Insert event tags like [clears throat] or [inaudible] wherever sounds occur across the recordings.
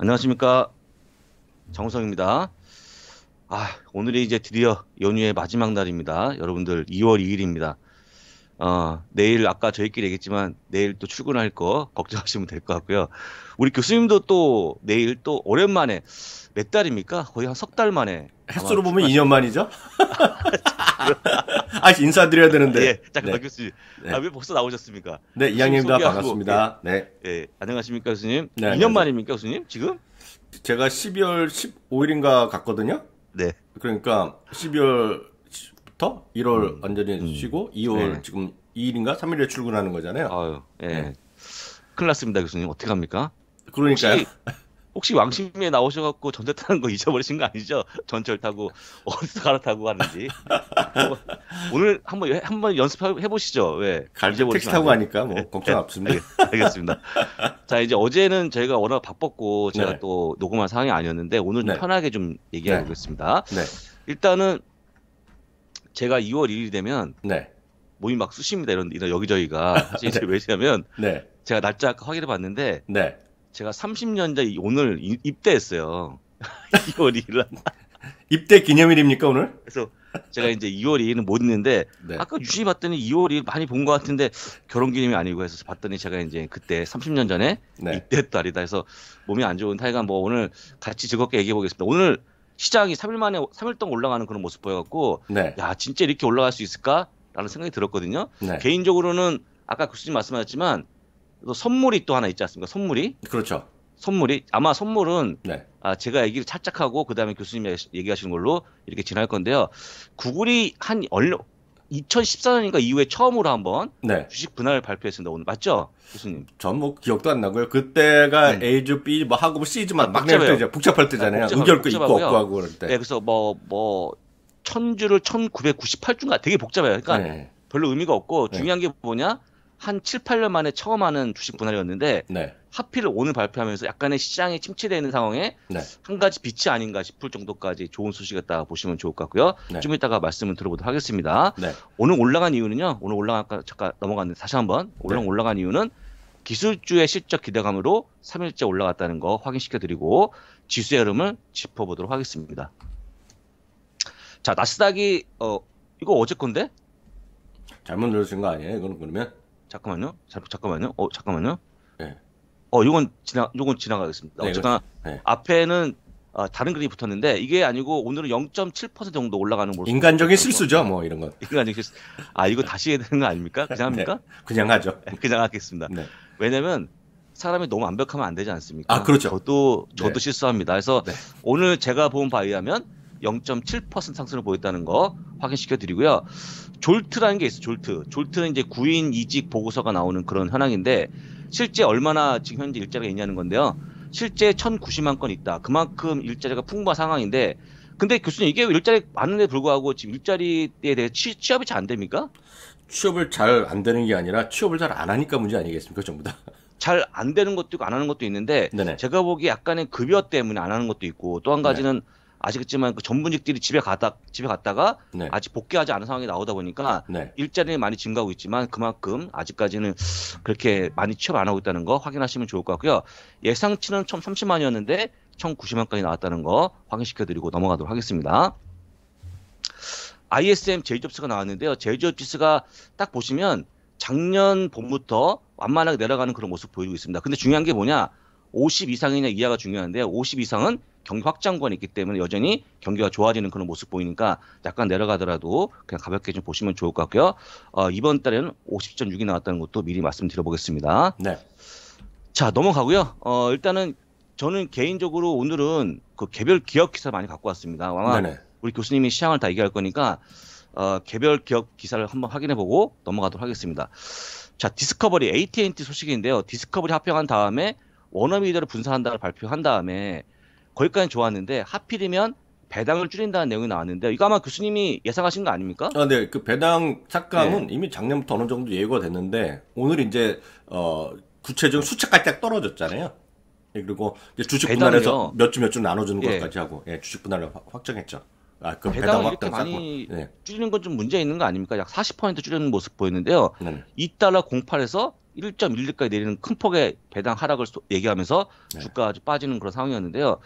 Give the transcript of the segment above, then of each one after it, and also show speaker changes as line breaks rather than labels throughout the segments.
안녕하십니까 정우성입니다. 아 오늘이 이제 드디어 연휴의 마지막 날입니다. 여러분들 2월 2일입니다. 어, 내일 아까 저희끼리 얘기했지만 내일 또 출근할 거 걱정하시면 될 것 같고요. 우리 교수님도 또 내일 또 오랜만에 몇 달입니까? 거의
한 석 달 만에 횟수로 보면 2년 만이죠? 아, 인사드려야 되는데. 예, 잠깐만, 네. 교수님. 네. 아,
왜 벌써 나오셨습니까? 네, 이양님입니다. 반갑습니다. 예. 네.
예, 안녕하십니까, 교수님. 네, 2년 만입니까, 교수님? 지금? 제가 12월 15일인가 갔거든요? 네. 그러니까 12월부터 1월 음, 완전히 음. 쉬고 2월 네. 지금 2일인가 3일에 출근하는 거잖아요. 아유, 예. 네. 큰일 났습니다,
교수님. 어떻게 합니까? 그러니까요. 혹시 왕십리에 나오셔갖고 전철 타는 거 [laughs] 잊어버리신 거 아니죠? 전철 타고 어디서 갈아타고 가는지 뭐 오늘 한번 한번 연습해 보시죠. 왜? 갈때 택시 타고 가니까 뭐 네. 걱정 네. 없습니다. 알겠, 습니다자 이제 어제는 저희가 워낙 바빴고 제가 네. 또 녹음한 상황이 아니었는데 오늘 네. 편하게 좀 얘기해 보겠습니다. 네. 일단은 제가 2월 1일 이 되면 몸이 막 쑤십니다. 이런, 이런 여기저기가. 사실 이제 [laughs] 왜냐면 제가 날짜 확인해 봤는데 제가 30년 전 오늘 입대했어요. 2월 [laughs] 2일 입대 기념일입니까 오늘? 그래서 제가 이제 2월 2일은 못 있는데 네. 아까 유심히 봤더니 2월 2일 많이 본 것 같은데 결혼 기념이 아니고 해서 봤더니 제가 이제 그때 30년 전에 네. 입대했다 이다 해서 몸이 안 좋은 타이가 뭐 오늘 같이 즐겁게 얘기해 보겠습니다. 오늘 시장이 3일 만에 3일 동안 올라가는 그런 모습 보여갖고 네. 야 진짜 이렇게 올라갈 수 있을까라는 생각이 들었거든요. 네. 개인적으로는 아까 교수님 말씀하셨지만 또 선물이 또 하나 있지 않습니까? 선물이? 그렇죠. 선물이 아마 선물은 네. 아, 제가 얘기를 착착하고 그다음에 교수님이 얘기하시는 걸로 이렇게 지행 건데요. 구글이 한 2014년인가
이후에 처음으로 한번 네. 주식 분할 발표했습니다. 오늘 맞죠, 교수님? 전 뭐 기억도 안 나고요. 그때가 음. 네. A주 B 뭐 하고 뭐 C지만 아, 막내 때 이제 복잡할 네, 때잖아요. 복 의결도 있고 없고 하고 그럴 때. 네, 그래서 뭐뭐 뭐 천주를 1998주인가 되게 복잡해요. 그러니까
네. 별로 의미가 없고 중요한 게 뭐냐? 한 7, 8년 만에 처음 하는 주식 분할이었는데 네. 하필 오늘 발표하면서 약간의 시장이 침체되는 어있 상황에 네. 한 가지 빛이 아닌가 싶을 정도까지 좋은 소식이었다 보시면 좋을 것 같고요. 네. 좀 이따가 말씀을 들어보도록 하겠습니다. 네. 오늘 올라간 이유는요. 오늘 올라간 아까 잠깐 넘어갔는데 다시 한번 오늘 네. 올라간 이유는 기술주의 실적 기대감으로 3일째 올라갔다는 거 확인시켜드리고 지수의 흐름을 짚어보도록 하겠습니다. 자 나스닥이 어 이거 어제 건데? 잘못 누르신 거 아니에요? 이거는 그러면? 잠깐만요. 자, 잠깐만요. 어, 잠깐만요. 네. 어, 요건 지나, 요건 지나가겠습니다. 네, 어쨌거나 네. 앞에는 어, 다른 그림이 붙었는데 이게 아니고 오늘은 0.7% 정도 올라가는 걸로 인간적인 실수죠, 뭐 이런 건. 인간적인 실수. 아, 이거 네. 다시 해야 되는 거 아닙니까? [laughs] 네. 그냥 합니까? 네, 그냥 하죠. 그냥 하겠습니다. 왜냐면 사람이 너무 완벽하면 안 되지 않습니까? 아, 그렇죠. 저도 저도 실수합니다. 그래서 오늘 제가 본바위하면 0.7% 상승을 보였다는 거 확인시켜 드리고요. 졸트라는 게 있어요. 졸트. 졸트는 이제 구인 이직 보고서가 나오는 그런 현황인데 실제 얼마나 지금 현재 일자리가 있냐는 건데요. 실제 1,090만 건 있다. 그만큼 일자리가 풍부한 상황인데 근데 교수님 이게 일자리 많은데 불구하고 지금 일자리에 대해 취, 취업이 잘 안 됩니까? 취업을 잘 안 되는 게 아니라 취업을 잘 안 하니까 문제 아니겠습니까 전부 다. 잘 안 되는 것도 있고 안 하는 것도 있는데 네네. 제가 보기 약간의 급여 때문에 안 하는 것도 있고 또 한 가지는 네. 아시겠지만 그 전문직들이 집에 가다 집에 갔다가 네. 아직 복귀하지 않은 상황이 나오다 보니까 네. 일자리는 많이 증가하고 있지만 그만큼 아직까지는 그렇게 많이 취업 안 하고 있다는 거 확인하시면 좋을 것 같고요. 예상치는 1,030만이었는데 1,090만까지 나왔다는 거 확인시켜드리고 넘어가도록 하겠습니다. ISM 제조업스가 나왔는데요. 제조업 지가딱 보시면 작년 봄부터 완만하게 내려가는 그런 모습 보이고 있습니다. 근데 중요한 게 뭐냐? 50 이상이냐 이하가 중요한데 50 이상은 경기 확장권이 있기 때문에 여전히 경기가 좋아지는 그런 모습 보이니까 약간 내려가더라도 그냥 가볍게 좀 보시면 좋을 것 같고요. 어, 이번 달에는 50.6이 나왔다는 것도 미리 말씀드려보겠습니다. 네. 자 넘어가고요. 어, 일단은 저는 개인적으로 오늘은 그 개별 기업 기사 많이 갖고 왔습니다. 아마 네네. 우리 교수님이 시향을 다 얘기할 거니까 어, 개별 기업 기사를 한번 확인해보고 넘어가도록 하겠습니다. 자 디스커버리 AT&T 소식인데요. 디스커버리 합병한 다음에 워너미디어를 분산한다를 발표한 다음에 거기까지 좋았는데 하필이면
배당을 줄인다는 내용이 나왔는데 이거 아마 교수님이 예상하신 거 아닙니까? 아, 네. 그 배당 삭감은 네. 이미 작년부터 어느 정도 예고가 됐는데 오늘 이제 어 구체적인 수치까지 딱 떨어졌잖아요. 예, 그리고 주식 분할해서 몇 주 몇 주 나눠주는 예. 것까지 하고 예, 주식 분할을 확정했죠. 아, 그 배당 확정 많이 네. 줄이는 건 좀 문제 있는 거 아닙니까? 약 40%
줄이는 모습 보였는데요. 네. 2달러 08에서 1.1리까지 내리는 큰 폭의 배당 하락을 얘기하면서 네. 주가 아주 빠지는 그런 상황이었는데요.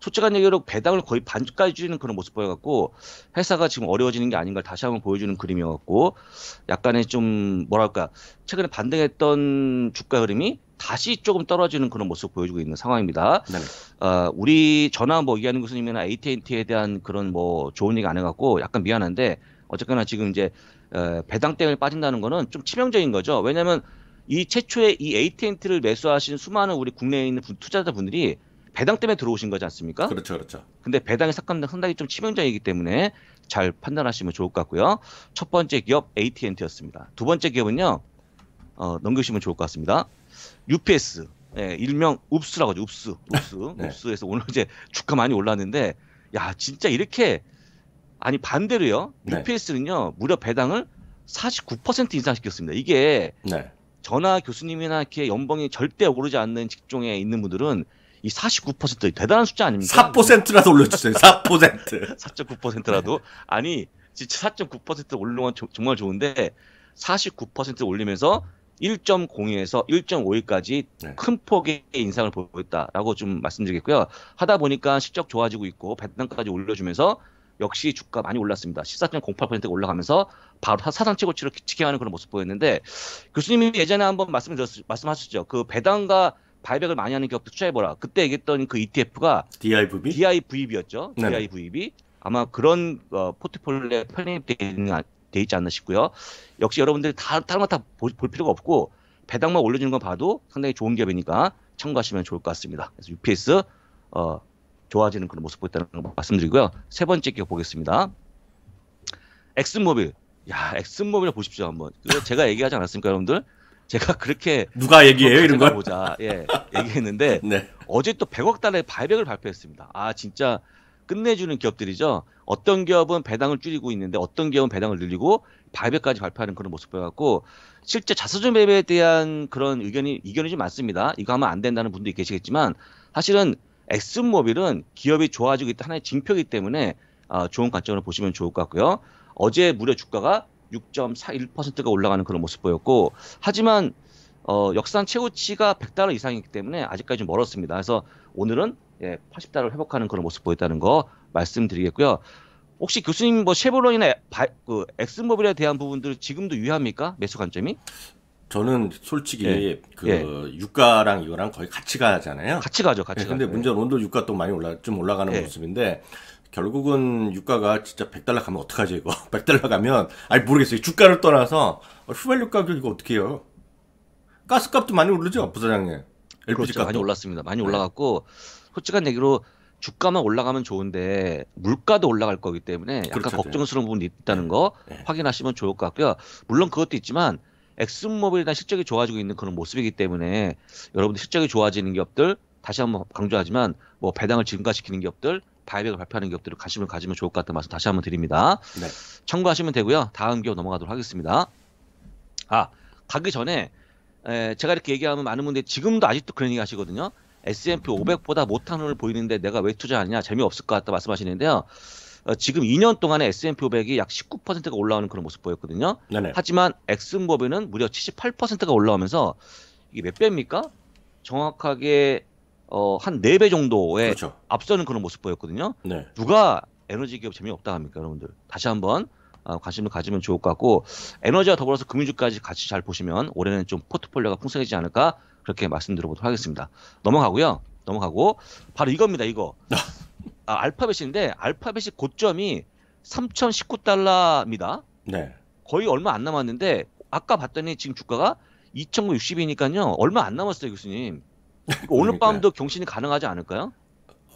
솔직한 얘기로 배당을 거의 반까지 주는 그런 모습 보여갖고 회사가 지금 어려워지는 게 아닌 가 다시 한번 보여주는 그림이었고 약간의 좀 뭐랄까 최근에 반등했던 주가 흐름이 다시 조금 떨어지는 그런 모습 보여주고 있는 상황입니다. 네. 어, 우리 전화 뭐 이하는 교수님이나 AT&T에 대한 그런 뭐 좋은 얘기 안 해갖고 약간 미안한데 어쨌거나 지금 이제 배당 때문에 빠진다는 거는 좀 치명적인 거죠. 왜냐하면 이 최초의 이 a t t 를 매수하신 수많은 우리 국내에 있는 투자자분들이 배당 때문에 들어오신 거지 않습니까? 그렇죠, 그렇죠. 근데 배당의 삭감은 상당히 좀 치명적이기 때문에 잘 판단하시면 좋을 것 같고요. 첫 번째 기업 AT&T였습니다. 두 번째 기업은요, 어, 넘겨주시면 좋을 것 같습니다. UPS, 예, 일명 읍스라고 하죠. 읍스, 읍스, [laughs] 네. 읍스에서 오늘 이제 주가 많이 올랐는데, 야, 진짜 이렇게 아니 반대로요. UPS는요 네. 무려 배당을 49% 인상시켰습니다. 이게 네. 전화 교수님이나 이렇게 연봉이 절대 오르지 않는 직종에 있는 분들은 이 49% 대단한 숫자 아닙니까? 4%라도 올려주세요. 4%. [laughs] 4.9%라도 아니 진짜 4.9%올리면 정말 좋은데 49% 올리면서 1.02에서 1.52까지 네. 큰 폭의 인상을 보였다라고 좀 말씀드리겠고요. 하다 보니까 실적 좋아지고 있고 배당까지 올려주면서 역시 주가 많이 올랐습니다. 14.08%가 올라가면서 바로 사상 최고치로 직행하는 그런 모습 보였는데 교수님이 예전에 한번 말씀 드렸, 말씀하셨죠. 그 배당과 발백을 많이 하는 기업도 투자해보라. 그때 얘기했던 그 ETF가 DIVB? DIVB였죠. 네네. DIVB. 아마 그런 어, 포트폴리오에 편입되어 있지 않나 싶고요. 역시 여러분들 다, 다른 거 다 볼 필요가 없고 배당만 올려주는 건 봐도 상당히 좋은 기업이니까 참고하시면 좋을 것 같습니다. 그래서 UPS 어, 좋아지는 그런 모습 보였다는 걸 말씀드리고요. 세 번째 기업 보겠습니다. 엑스모빌 야, 엑스모빌 보십시오 한번. 제가 얘기하지 않았습니까, 여러분들? 제가 그렇게 누가 얘기해요 이런 걸 보자 예 얘기했는데 [laughs] 네. 어제 또 100억 달러의 발백을 발표했습니다. 아 진짜 끝내주는 기업들이죠. 어떤 기업은 배당을 줄이고 있는데 어떤 기업은 배당을 늘리고 발백까지 발표하는 그런 모습 보여갖고 실제 자서전 매매에 대한 그런 의견이 의견이 좀 많습니다. 이거 하면 안 된다는 분도 계시겠지만 사실은 엑슨모빌은 기업이 좋아지고 있다 하나의 징표이기 때문에 어, 좋은 관점으로 보시면 좋을 것 같고요. 어제 무려 주가가 6.41%가 올라가는 그런 모습 보였고 하지만 어, 역산 최고치가 100달러 이상이기 때문에 아직까지 멀었습니다. 그래서 오늘은 예, 80달러 회복하는 그런 모습 보였다는 거 말씀드리겠고요. 혹시 교수님 뭐 쉐보론이나 그 엑스모빌에 대한 부분들 지금도
유효합니까? 매수 관점이? 저는 솔직히 예. 그 예. 유가랑 이거랑 거의 같이 가잖아요. 같이 가죠, 같이. 예, 근데 가 문제는 오늘 유가 또 많이 올라 좀 올라가는 예. 모습인데 결국은 유가가 진짜 100달러 가면 어떡하지 이거? 100달러 [laughs] 가면 아니 모르겠어요. 주가를 떠나서 어, 휘발유 가격 이거 어떻게 해요? 가스값도 많이 오르죠, 부사장님. 그렇죠.
LPG 그렇죠, 많이 올랐습니다. 많이 네. 올라갔고 솔직한 얘기로 주가만 올라가면 좋은데 물가도 올라갈 거기 때문에 약간 그렇죠, 그렇죠. 걱정스러운 부분이 있다는 네. 거 네. 확인하시면 좋을 것 같고요. 물론 그것도 있지만 엑스모빌 단 실적이 좋아지고 있는 그런 모습이기 때문에 여러분들 실적이 좋아지는 기업들 다시 한번 강조하지만 뭐 배당을 증가시키는 기업들 바이백을 발표하는 기업들을 관심을 가지면 좋을 것 같다는 말씀 다시 한번 드립니다. 네. 참고하시면 되고요. 다음 기업 넘어가도록 하겠습니다. 아 가기 전에 에, 제가 이렇게 얘기하면 많은 분들이 지금도 아직도 그런 얘기 하시거든요. S&P 500보다 못한 눈을 보이는데 내가 왜 투자하느냐 재미없을 것 같다 말씀하시는데요. 어, 지금 2년 동안에 S&P 500이 약 19%가 올라오는 그런 모습 보였거든요. 네네. 하지만 엑슨모빌은 무려 78%가 올라오면서 이게 몇 배입니까? 정확하게 어, 한 4배 정도에 그렇죠. 앞서는 그런 모습 보였거든요. 네. 누가 에너지 기업 재미없다 합니까, 여러분들? 다시 한번 어, 관심을 가지면 좋을 것 같고, 에너지와 더불어서 금융주까지 같이 잘 보시면 올해는 좀 포트폴리오가 풍성해지지 않을까, 그렇게 말씀드려보도록 하겠습니다. 넘어가고요. 넘어가고, 바로 이겁니다, 이거. 아. 아, 알파벳인데 알파벳이 고점이 3,019달러입니다. 네. 거의 얼마 안 남았는데 아까 봤더니 지금 주가가 2 0 6 0이니까요 얼마 안 남았어요, 교수님. [laughs] 오늘 밤도 경신이 가능하지 않을까요?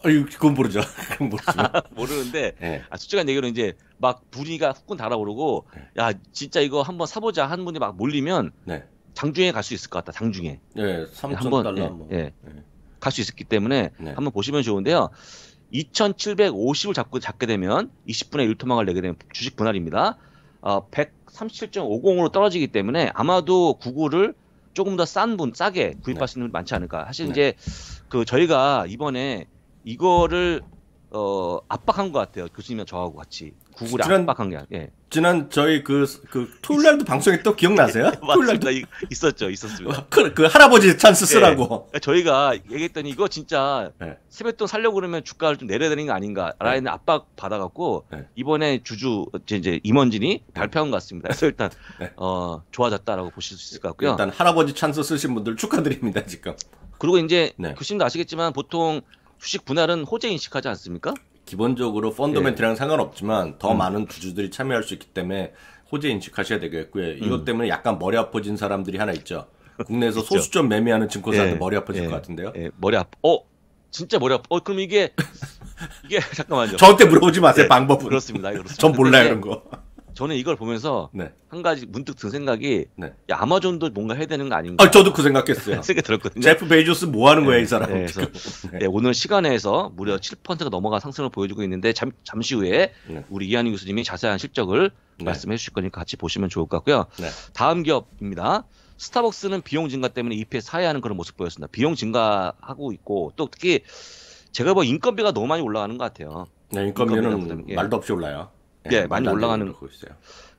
아니, 그건 모르죠. [laughs] 그건 모르죠. [laughs]
모르는데, 네. 아, 솔직한 얘기로 이제 막 분위기가 후끈 달아오르고, 네. 야, 진짜 이거 한번 사보자 하는 분이 막 몰리면, 네. 장중에 갈 수 있을 것 같다, 장중에. 네, 네, 예, 3,000달러 한 번. 예, 예. 네. 갈수 있었기 때문에 한번 보시면 좋은데요. 2,750을 잡고 잡게 되면 20분의 1토막을 내게 되면 주식 분할입니다. 어, 137.50으로 떨어지기 때문에 아마도 구구를 조금 더 싼 분, 싸게 구입할수있는 네. 분 많지 않을까. 사실 네. 이제 그 저희가 이번에 이거를 어, 압박한 것 같아요. 교수님이 랑 저하고 같이. 구글에 지난, 압박한 게 아니라. 예.
지난 저희 그, 그, 토요일 날도 방송에 또 기억나세요? [laughs] 토요일 날도
있었죠. 있었습니다.
그, 그 할아버지 찬스 예. 쓰라고.
예. 저희가 얘기했더니 이거 진짜 예. 세뱃돈 살려고 그러면 주가를 좀 내려야 되는 거 아닌가. 예. 라는 예. 압박 받아갖고 예. 이번에 주주, 이제 임원진이 발표한 것 같습니다. 그래서 일단, [laughs] 어, 좋아졌다라고 보실 수 있을 것 같고요. 일단
할아버지 찬스 쓰신 분들 축하드립니다. 지금. 그리고 이제 네.
교수님도 아시겠지만 보통 주식 분할은 호재 인식하지 않습니까?
기본적으로 펀더멘트랑 예. 상관없지만 더 음. 많은 주주들이 참여할 수 있기 때문에 호재 인식하셔야 되겠고요. 음. 이것 때문에 약간 머리 아파진 사람들이 하나 있죠. 국내에서 소수점 매매하는 증권사한테 예. 머리 아파질 예. 것 같은데요. 예. 머리 아파. 어, 진짜 머리 아파. 어, 그럼 이게 [laughs] 이게 [laughs] 잠깐만요. 저한테 물어보지 마세요. 예. 방법은. 그렇습니다. 그렇습니다. 전 몰라요 예. 그런 거.
저는 이걸 보면서 네. 한 가지 문득 든 생각이 네. 야, 아마존도 뭔가 해야 되는 거 아닌가? 아, 저도 그 생각했어요. [laughs] 생각 들었거든요. 제프 베이조스 뭐 하는 네, 거야 이 네, 사람? 네, 그래서, 네. 네, 오늘 시간에서 무려 7%가 넘어간 상승을 보여주고 있는데 잠, 시 후에 네. 우리 이한희 교수님이 자세한 실적을 말씀해 주실 거니까 같이 보시면 좋을 것 같고요. 다음 기업입니다. 스타벅스는 비용 증가 때문에 EPS 하회하는 그런 모습 보였습니다. 비용 증가하고 있고 또 특히 제가 뭐 인건비가 너무 많이 올라가는 것 같아요. 네, 인건비는 말도 없이 올라요. 예, 네, 많이 올라가는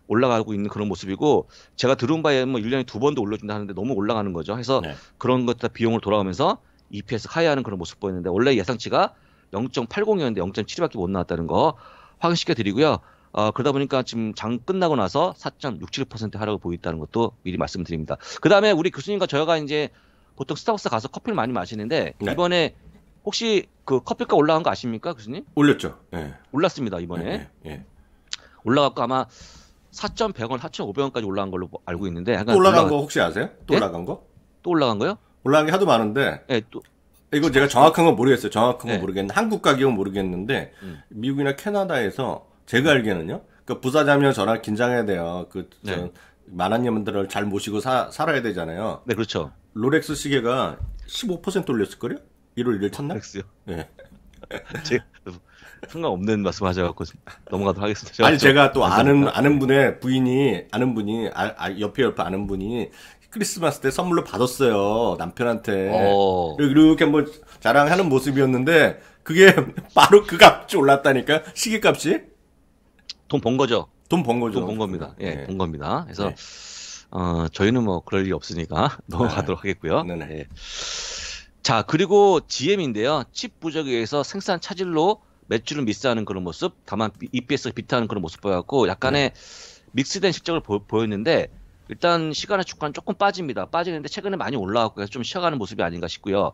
올라가고 있는 그런 모습이고 제가 들은 바에 뭐 1년에 두 번도 올려준다 하는데 너무 올라가는 거죠. 해서 네. 그런 것다 비용을 돌아가면서 EPS 하회하는 그런 모습 보였는데 원래 예상치가 0.80이었는데 0.7밖에 못 나왔다는 거 확인시켜 드리고요. 어, 그러다 보니까 지금 장 끝나고 나서 4.67% 하락을 보였다는 것도 미리 말씀드립니다. 그 다음에 우리 교수님과 저희가 이제 보통 스타벅스 가서 커피를 많이 마시는데 네. 이번에 혹시 그커피가 올라간 거 아십니까, 교수님? 올렸죠. 네. 올랐습니다 이번에. 네, 올라갔고 아마 4,100원, 4,500원까지 올라간
걸로 뭐 알고 있는데 약간 또 올라간 올라가... 거 혹시 아세요? 또 예? 올라간 거? 또 올라간 거요? 올라간 게 하도 많은데. 예, 또 이거 제가 정확한 건 모르겠어요. 정확한 건 예. 모르겠는데 한국 가격은 모르겠는데 음. 미국이나 캐나다에서 제가 알기에는요. 그 그러니까 부사자면 저랑 긴장해야 돼요. 그 네. 만화님들을 잘 모시고 사, 살아야 되잖아요. 네, 그렇죠. 로렉스 시계가 15% 올렸을걸요? 1월 1일 첫날? 롤렉스요? 네. [laughs] 제, 상관없는 말씀 하셔갖고 넘어가도록 하겠습니다. 아니 제가 또 아는 아는 분의 부인이 아는 분이 아, 아, 옆에 옆에 아는 분이 크리스마스 때 선물로 받았어요 남편한테 어... 이렇게 뭐 자랑하는 모습이었는데 그게 [laughs] 바로 그 값이 올랐다니까 시계값이 돈 번 거죠. 돈 번 거죠. 돈 번 겁니다. 예, 네.
번 겁니다. 그래서 네. 어, 저희는 뭐 그럴 일이 없으니까 [laughs] 넘어가도록 네. 하겠고요. 네네. 네. 예. 자 그리고 GM인데요. 칩 부족에 의해서 생산 차질로 매출을 미스하는 그런 모습, 다만 EPS가 비트하는 그런 모습 보였고 약간의 네. 믹스된 실적을 보, 보였는데 일단 시간의 주가는 조금 빠집니다. 빠지는데 최근에 많이 올라왔고 해서 좀 쉬어가는 모습이 아닌가 싶고요.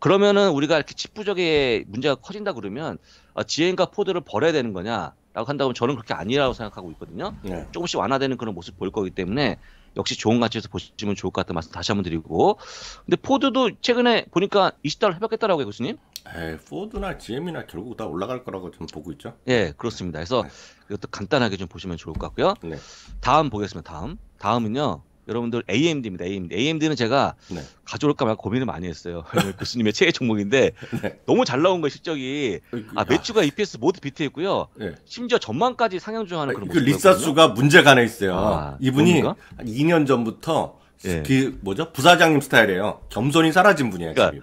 그러면은 우리가 이렇게 직부적의 문제가 커진다 그러면 아, 지엔과 포드를 버려야 되는 거냐라고 한다면 저는 그렇게 아니라고 생각하고 있거든요. 네. 조금씩 완화되는 그런 모습 볼 거기 때문에 역시 좋은 가치에서 보시면 좋을 것 같다는 말씀 다시 한 번 드리고 근데 포드도 최근에 보니까 20달러 회복했다라고 해요 교수님? 에이, 포드나 GM이나 결국 다 올라갈 거라고 좀 보고 있죠. 예, 그렇습니다. 그래서 네. 이것도 간단하게 좀 보시면 좋을 것 같고요. 네. 다음 보겠습니다. 다음. 다음은요. 여러분들 AMD입니다. AMD. AMD는 제가 네. 가져올까 말까 고민을 많이 했어요. [laughs] 교수님의 최애 종목인데 네. 너무 잘 나온 거 실적이 그, 아 매출과 EPS 모두
비트했고요. 네.
심지어 전망까지 상향 중하는 그런 그 리사수가
문제가 하나 있어요. 아, 이분이 그 2년 전부터 예. 그 뭐죠 부사장님 스타일이에요. 겸손이 사라진 분이에요. 그러니까,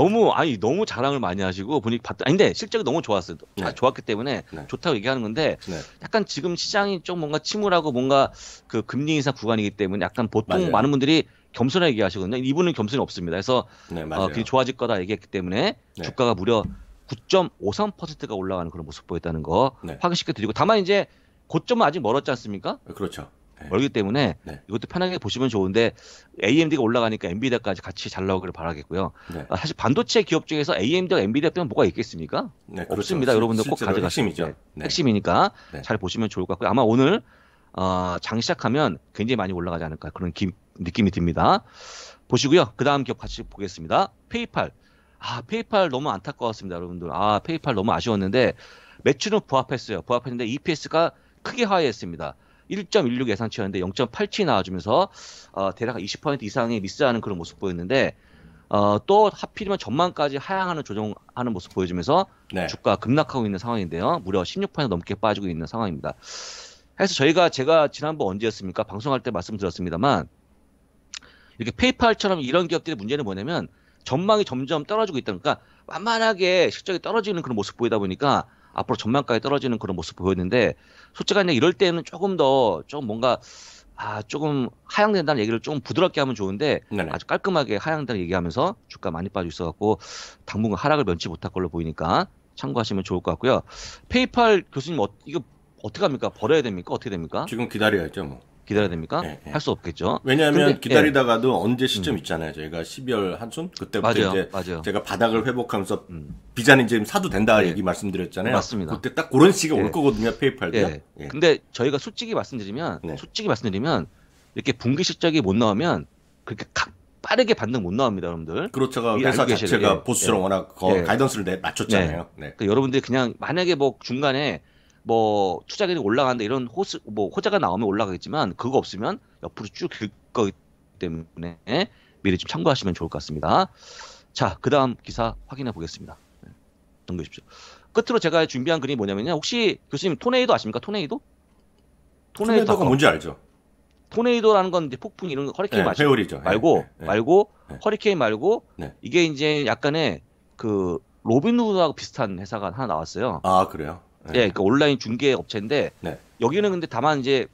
너무 아니 너무 자랑을 많이 하시고 보니 봤다. 근데 실적이 너무 좋았어요. 네. 좋았기
때문에 네. 좋다고 얘기하는 건데 네. 약간 지금 시장이 좀 뭔가 침울하고 뭔가 그 금리 인상 구간이기 때문에 약간 보통 맞아요. 많은 분들이 겸손하게 얘기하시거든요. 이분은 겸손이 없습니다. 그래서 네, 어, 그게 좋아질 거다 얘기했기 때문에 네. 주가가 무려 9.53%가 올라가는 그런 모습 보였다는 거 네. 확인시켜 드리고 다만 이제 고점은 아직 멀었지 않습니까? 그렇죠. 멀기 네. 때문에 네. 이것도 편하게 보시면 좋은데 AMD가 올라가니까 엔비디아까지 같이 잘 나오기를 바라겠고요. 네. 아, 사실 반도체 기업 중에서 AMD와 엔비디아 빼면 뭐가 있겠습니까? 그렇 없습니다. 여러분들 꼭 가져가시죠. 핵심이 핵심이니까 잘 보시면 좋을 것 같고요. 아마 오늘 어, 장 시작하면 굉장히 많이 올라가지 않을까 그런 기, 느낌이 듭니다. 보시고요. 그 다음 기업 같이 보겠습니다. 페이팔. 아, 페이팔 너무 안타까웠습니다, 여러분들. 아, 페이팔 너무 아쉬웠는데 매출은 부합했어요. 부합했는데 EPS가 크게 하회했습니다. 1.16 예상치였는데 0.87 나와주면서 어, 대략 20% 이상의 미스하는 그런 모습 보였는데 어, 또 하필이면 전망까지 하향하는 조정하는 모습 보여주면서 네. 주가 급락하고 있는 상황인데요. 무려 16% 넘게 빠지고 있는 상황입니다. 그래서 저희가 제가 지난번 언제였습니까? 방송할 때 말씀드렸습니다만 이렇게 페이팔처럼 이런 기업들의 문제는 뭐냐면 전망이 점점 떨어지고 있다. 그러니까 만만하게 실적이 떨어지는 그런 모습 보이다 보니까 앞으로 전망까지 떨어지는 그런 모습 보였는데 솔직히 그냥 이럴 때는 조금 더 좀 뭔가 아 조금 하향된다는 얘기를 좀 부드럽게 하면 좋은데 네네. 아주 깔끔하게 하향된다는 얘기하면서 주가 많이 빠져 있어갖고 당분간 하락을 면치 못할 걸로 보이니까 참고하시면 좋을 것 같고요. 페이팔 교수님 어, 이거 어떻게 합니까? 버려야 됩니까? 어떻게 됩니까? 지금 기다려야죠 뭐. 기다려야 됩니까? 네, 예, 네. 예. 할수 없겠죠. 왜냐하면 근데, 예. 기다리다가도
예. 언제 시점 음. 있잖아요. 저희가 12월 한순 그때부터 맞아요, 이제 맞아요. 제가 바닥을 회복하면서 음. 비자는 지금 사도 된다 예. 얘기 말씀드렸잖아요. 맞습니다. 그때 딱 그런 시기가 예. 올 거거든요. 페이팔 때. 예. 근데 저희가 솔직히 말씀드리면 네. 솔직히 말씀드리면
이렇게 분기 실적이 못 나오면 그렇게 각 빠르게 반등 못 나옵니다, 여러분들. 그렇죠. 회사 자체가 보수처럼 워낙 가이던스를 내, 맞췄잖아요. 네. 그러니까 여러분들이 그냥 만약에 뭐 중간에 뭐 투자율이 올라가는데 이런 호스 뭐 호자가 나오면 올라가겠지만 그거 없으면 옆으로 쭉길 거기 때문에 미리 좀 참고하시면 좋을 것 같습니다. 자, 그다음 기사 확인해 보겠습니다. 네, 넘겨십시오 끝으로 제가 준비한 글이 뭐냐면요. 혹시 교수님 토네이도 아십니까? 토네이도? 토네이도가, 토네이도 뭔지 알죠? 토네이도라는 건 이제 폭풍 이런 허리케인 네, 회오리 네, 말고 네, 네, 말고 네. 허리케인 말고 이게 이제 약간의 그 로빈후드하고 비슷한 회사가 하나 나왔어요. 아 그래요? 예, 그 온라인 중개 업체인데 네. 여기는 근데 다만 이제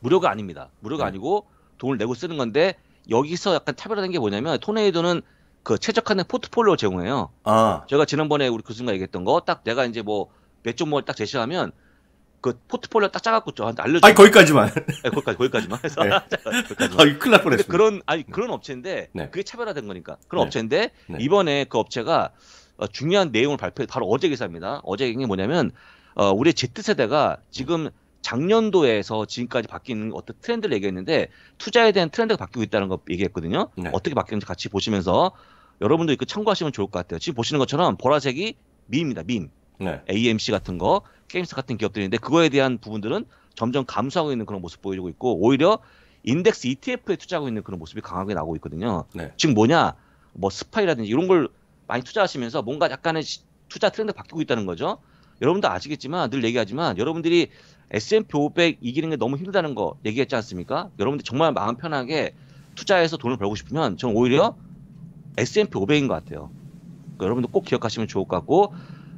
무료가 아닙니다. 무료가 네. 아니고 돈을 내고 쓰는 건데 여기서 약간 차별화된 게 뭐냐면 토네이도는 그 최적화된 포트폴리오 제공해요. 아. 제가 지난번에 우리 교수님과 얘기했던 거딱 내가 이제 뭐 몇 종목을 뭐 딱 제시하면 그 포트폴리오 딱 짜갖고 저한테 알려줘. 아니 거기까지만. 네, 거기까지 거기까지만. 해서 네. [laughs] 거기까지만. 아, 큰일 날뻔했어. 그런 아니 그런 업체인데 네. 그게 차별화된 거니까. 그런 네. 업체인데 이번에 그 업체가 어, 중요한 내용을 발표해 바로 어제 기사입니다. 어제 기사 뭐냐면 어, 우리 Z 세대가 지금 작년도에서 지금까지 바뀌는 어떤 트렌드를 얘기했는데 투자에 대한 트렌드가 바뀌고 있다는 거 얘기했거든요. 네. 어떻게 바뀌는지 같이 보시면서 여러분도 이거 그 참고하시면 좋을 것 같아요. 지금 보시는 것처럼 보라색이 미입니다 밈. 네. AMC 같은 거, 게임스 같은 기업들인데 그거에 대한 부분들은 점점 감소하고 있는 그런 모습 보여주고 있고 오히려 인덱스 ETF에 투자하고 있는 그런 모습이 강하게 나오고 있거든요. 네. 지금 뭐냐? 뭐 스파이라든지 이런 걸 많이 투자하시면서 뭔가 약간의 투자 트렌드 바뀌고 있다는 거죠. 여러분도 아시겠지만 늘 얘기하지만 여러분들이 S&P 500 이기는 게 너무 힘들다는 거 얘기했지 않습니까? 여러분들 정말 마음 편하게 투자해서 돈을 벌고 싶으면 저는 오히려 S&P 500인 것 같아요. 그러니까 여러분도 꼭 기억하시면 좋을 것 같고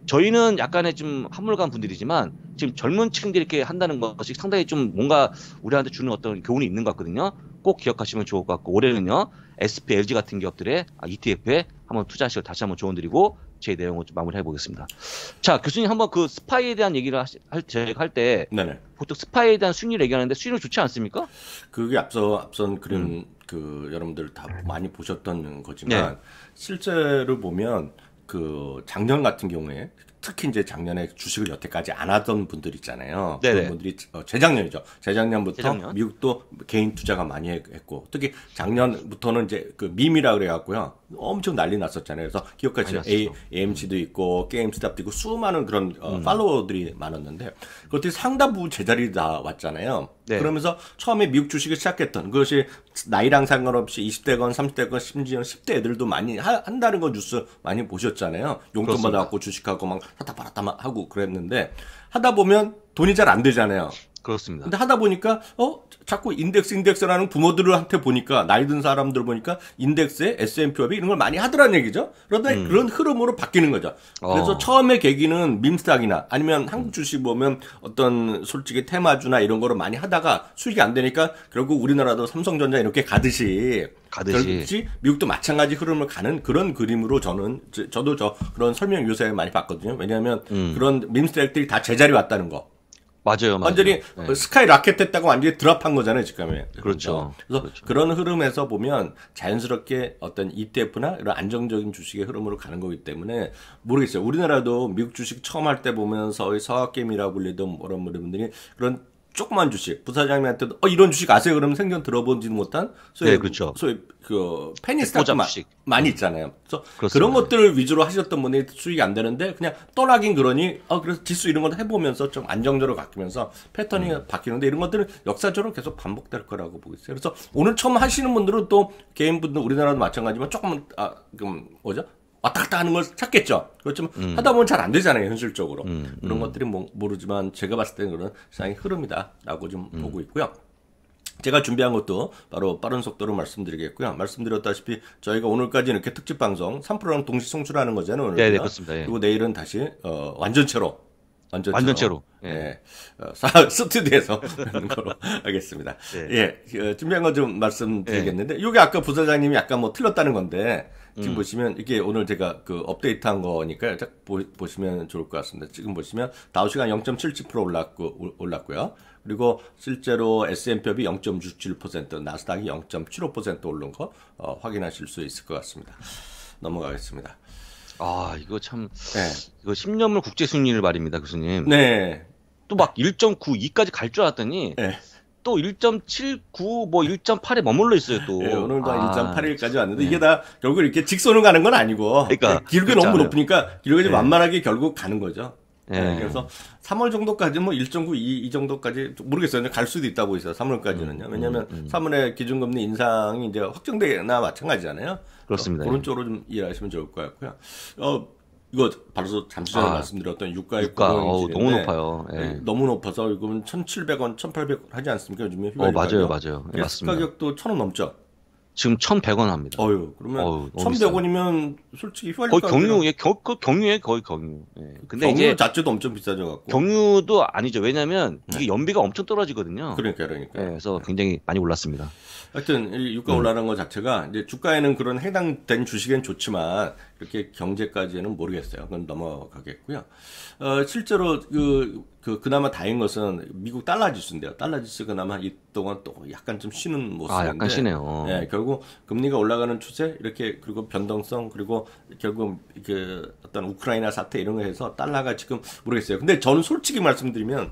저희는 약간의 좀 한물간 분들이지만 지금 젊은 층들이 이렇게 한다는 것이 상당히 좀 뭔가 우리한테 주는 어떤 교훈이 있는 것 같거든요. 꼭 기억하시면 좋을 것 같고 올해는요. SP, LG 같은 기업들의 아, ETF에 한번 투자하시고 다시 한번 조언드리고 제 내용을 좀 마무리해 보겠습니다. 자 교수님 한번 그 스파이에 대한 얘기를 할 제가 할때 보통 스파이에 대한 수익률 얘기하는데 수익률 좋지 않습니까?
그게 앞서 앞선 그런 음. 그 여러분들 다 많이 보셨던 거지만 네. 실제로 보면 그 작년 같은 경우에 특히 이제 작년에 주식을 여태까지 안 하던 분들 있잖아요. 네네. 그런 분들이 어, 재작년이죠. 재작년부터 재작년? 미국도 개인 투자가 많이 했고 특히 작년부터는 이제 그 밈이라 그래갖고요. 엄청 난리 났었잖아요. 그래서 기억하시죠? A, AMC도 음. 있고 게임스탑도 있고 수많은 그런 어, 음. 팔로워들이 많았는데 그것들이 상당부 제자리 다 왔잖아요. 네. 그러면서 처음에 미국 주식을 시작했던 그것이 나이랑 상관없이 20대건 30대건 심지어 10대 애들도 많이 하, 한다는 거 뉴스 많이 보셨잖아요. 용돈 받아갖고 주식하고 막 샀다 팔았다 하고 그랬는데 하다 보면 돈이 잘 안 되잖아요. 그렇습니다. 근데 하다 보니까 어 자꾸 인덱스 인덱스라는 부모들한테 보니까 나이 든 사람들 보니까 인덱스에 S&P 500 이런 걸 많이 하더라는 얘기죠. 그러다 음. 그런 흐름으로 바뀌는 거죠. 그래서 어. 처음에 계기는 밈스닥이나 아니면 한국 주식 보면 어떤 솔직히 테마주나 이런 거를 많이 하다가 수익이 안 되니까 결국 우리나라도 삼성전자 이렇게 가듯이 가듯이 미국도 마찬가지 흐름을 가는 그런 그림으로 저는 저, 도저 그런 설명 요새 많이 봤거든요. 왜냐하면 음. 그런 밈스닥들이다 제자리 왔다는 거. 맞아요, 맞아요. 완전히 네. 그 스카이 라켓 했다고 완전히 드랍한 거잖아요, 지금에. 그렇죠. 그래서 그렇죠. 그런 흐름에서 보면 자연스럽게 어떤 ETF나 이런 안정적인 주식의 흐름으로 가는 거기 때문에 모르겠어요. 우리나라도 미국 주식 처음 할 때 보면서 서학개미라고 불리던 그런 분들이 그런 조그만 주식 부사장님한테도 어 이런 주식 아세요? 그러면 생전 들어보지는 못한 소위 네, 그렇죠. 소위 그 페니 스타트 많이 있잖아요. 그래서 그렇습니다. 그런 것들을 위주로 하셨던 분이 수익이 안 되는데 그냥 떠나긴 그러니 어 그래서 지수 이런 것도 해보면서 좀 안정적으로 바뀌면서 패턴이 음. 바뀌는데 이런 것들은 역사적으로 계속 반복될 거라고 보고 있어요. 그래서 오늘 처음 하시는 분들은 또 개인분들 우리나라도 마찬가지지만 조금 아 그럼 뭐죠? 왔다 갔다 하는 걸 찾겠죠. 그렇지만 음. 하다 보면 잘 안 되잖아요, 현실적으로. 음, 음. 그런 것들이 뭐, 모르지만 제가 봤을 때는 그런 시의 흐름이다라고 좀 음. 보고 있고요. 제가 준비한 것도 바로 빠른 속도로 말씀드리겠고요. 말씀드렸다시피 저희가 오늘까지 이렇게 특집 방송 3프로랑 동시 송출하는 거잖아요. 오늘. 네, 네, 그렇습니다. 예. 그리고 내일은 다시 어, 완전체로 완전체로, 완전체로. 예. 예. 어, [laughs] 스튜디오에서 하는 거로 [laughs] 하겠습니다. 네. 예. 예. 준비한 거 좀 말씀드리겠는데 이게 네. 아까 부사장님이 약간 뭐 틀렸다는 건데 지금 음. 보시면 이게 오늘 제가 그 업데이트한 거니까 딱 보, 시면 좋을 것 같습니다. 지금 보시면 다우시가 0.77% 올랐고 올랐고요. 그리고 실제로 S&P업이 0.67%, 나스닥이 0.75% 오른 거 어, 확인하실 수 있을 것 같습니다. 넘어가겠습니다. 아 이거 참 네. 이거 10년물 국제 승리를 말입니다, 교수님.
네. 또 막 1.92까지 갈 줄 알았더니. 네. 또 1.79,
뭐 1.8에 머물러 있어요, 또. 예, 오늘도 아, 1.81까지 왔는데, 네. 이게 다 결국 이렇게 직선으로 가는 건 아니고. 그러니까. 기록이 네, 그렇잖아요. 너무 높으니까, 기록이 네. 만만하게 결국 가는 거죠. 네. 네. 그래서 3월 정도까지 뭐 1.9, 2, 이 정도까지 모르겠어요. 갈 수도 있다고 있어요. 3월까지는요. 음, 왜냐하면 음, 음. 3월에 기준금리 인상이 이제 확정되나 마찬가지잖아요. 그렇습니다. 그런 쪽으로 좀 이해하시면 좋을 것 같고요. 어, 이거 바로 잠시 전에 아, 말씀드렸던 유가의 유가 어 너무 높아요. 네, 예. 너무 높아서 이거는 1,700원, 1,800원 하지 않습니까? 요즘에 휘발유 어, 맞아요, 맞아요. 예, 맞습니다.
가격도 1,000원 넘죠. 지금 1,100원 합니다. 어유 그러면 어
1,100원이면 솔직히 거의 경유예
겨, 그 경유에 거의 경유. 예. 근데 경유 이제 자체도 엄청 비싸져
갖고. 경유도 아니죠. 왜냐면 하 이게 네. 연비가 엄청 떨어지거든요. 그러니까 그러니까. 예, 그래서 굉장히 많이 올랐습니다. 하여튼 유가 네. 올라가는 것 자체가 이제 주가에는 그런 해당된 주식엔 좋지만 이렇게 경제까지는 모르겠어요. 그건 넘어가겠고요. 어, 실제로 그그 그나마 다행인 것은 미국 달러 지수인데요. 달러 지수 그나마 이 동안 또 약간 좀 쉬는 모습인데. 아, 약간 쉬네요. 예, 결국 금리가 올라가는 추세 이렇게 그리고 변동성 그리고 결국 그 어떤 우크라이나 사태 이런 거해서 달러가 지금 모르겠어요. 근데 저는 솔직히 말씀드리면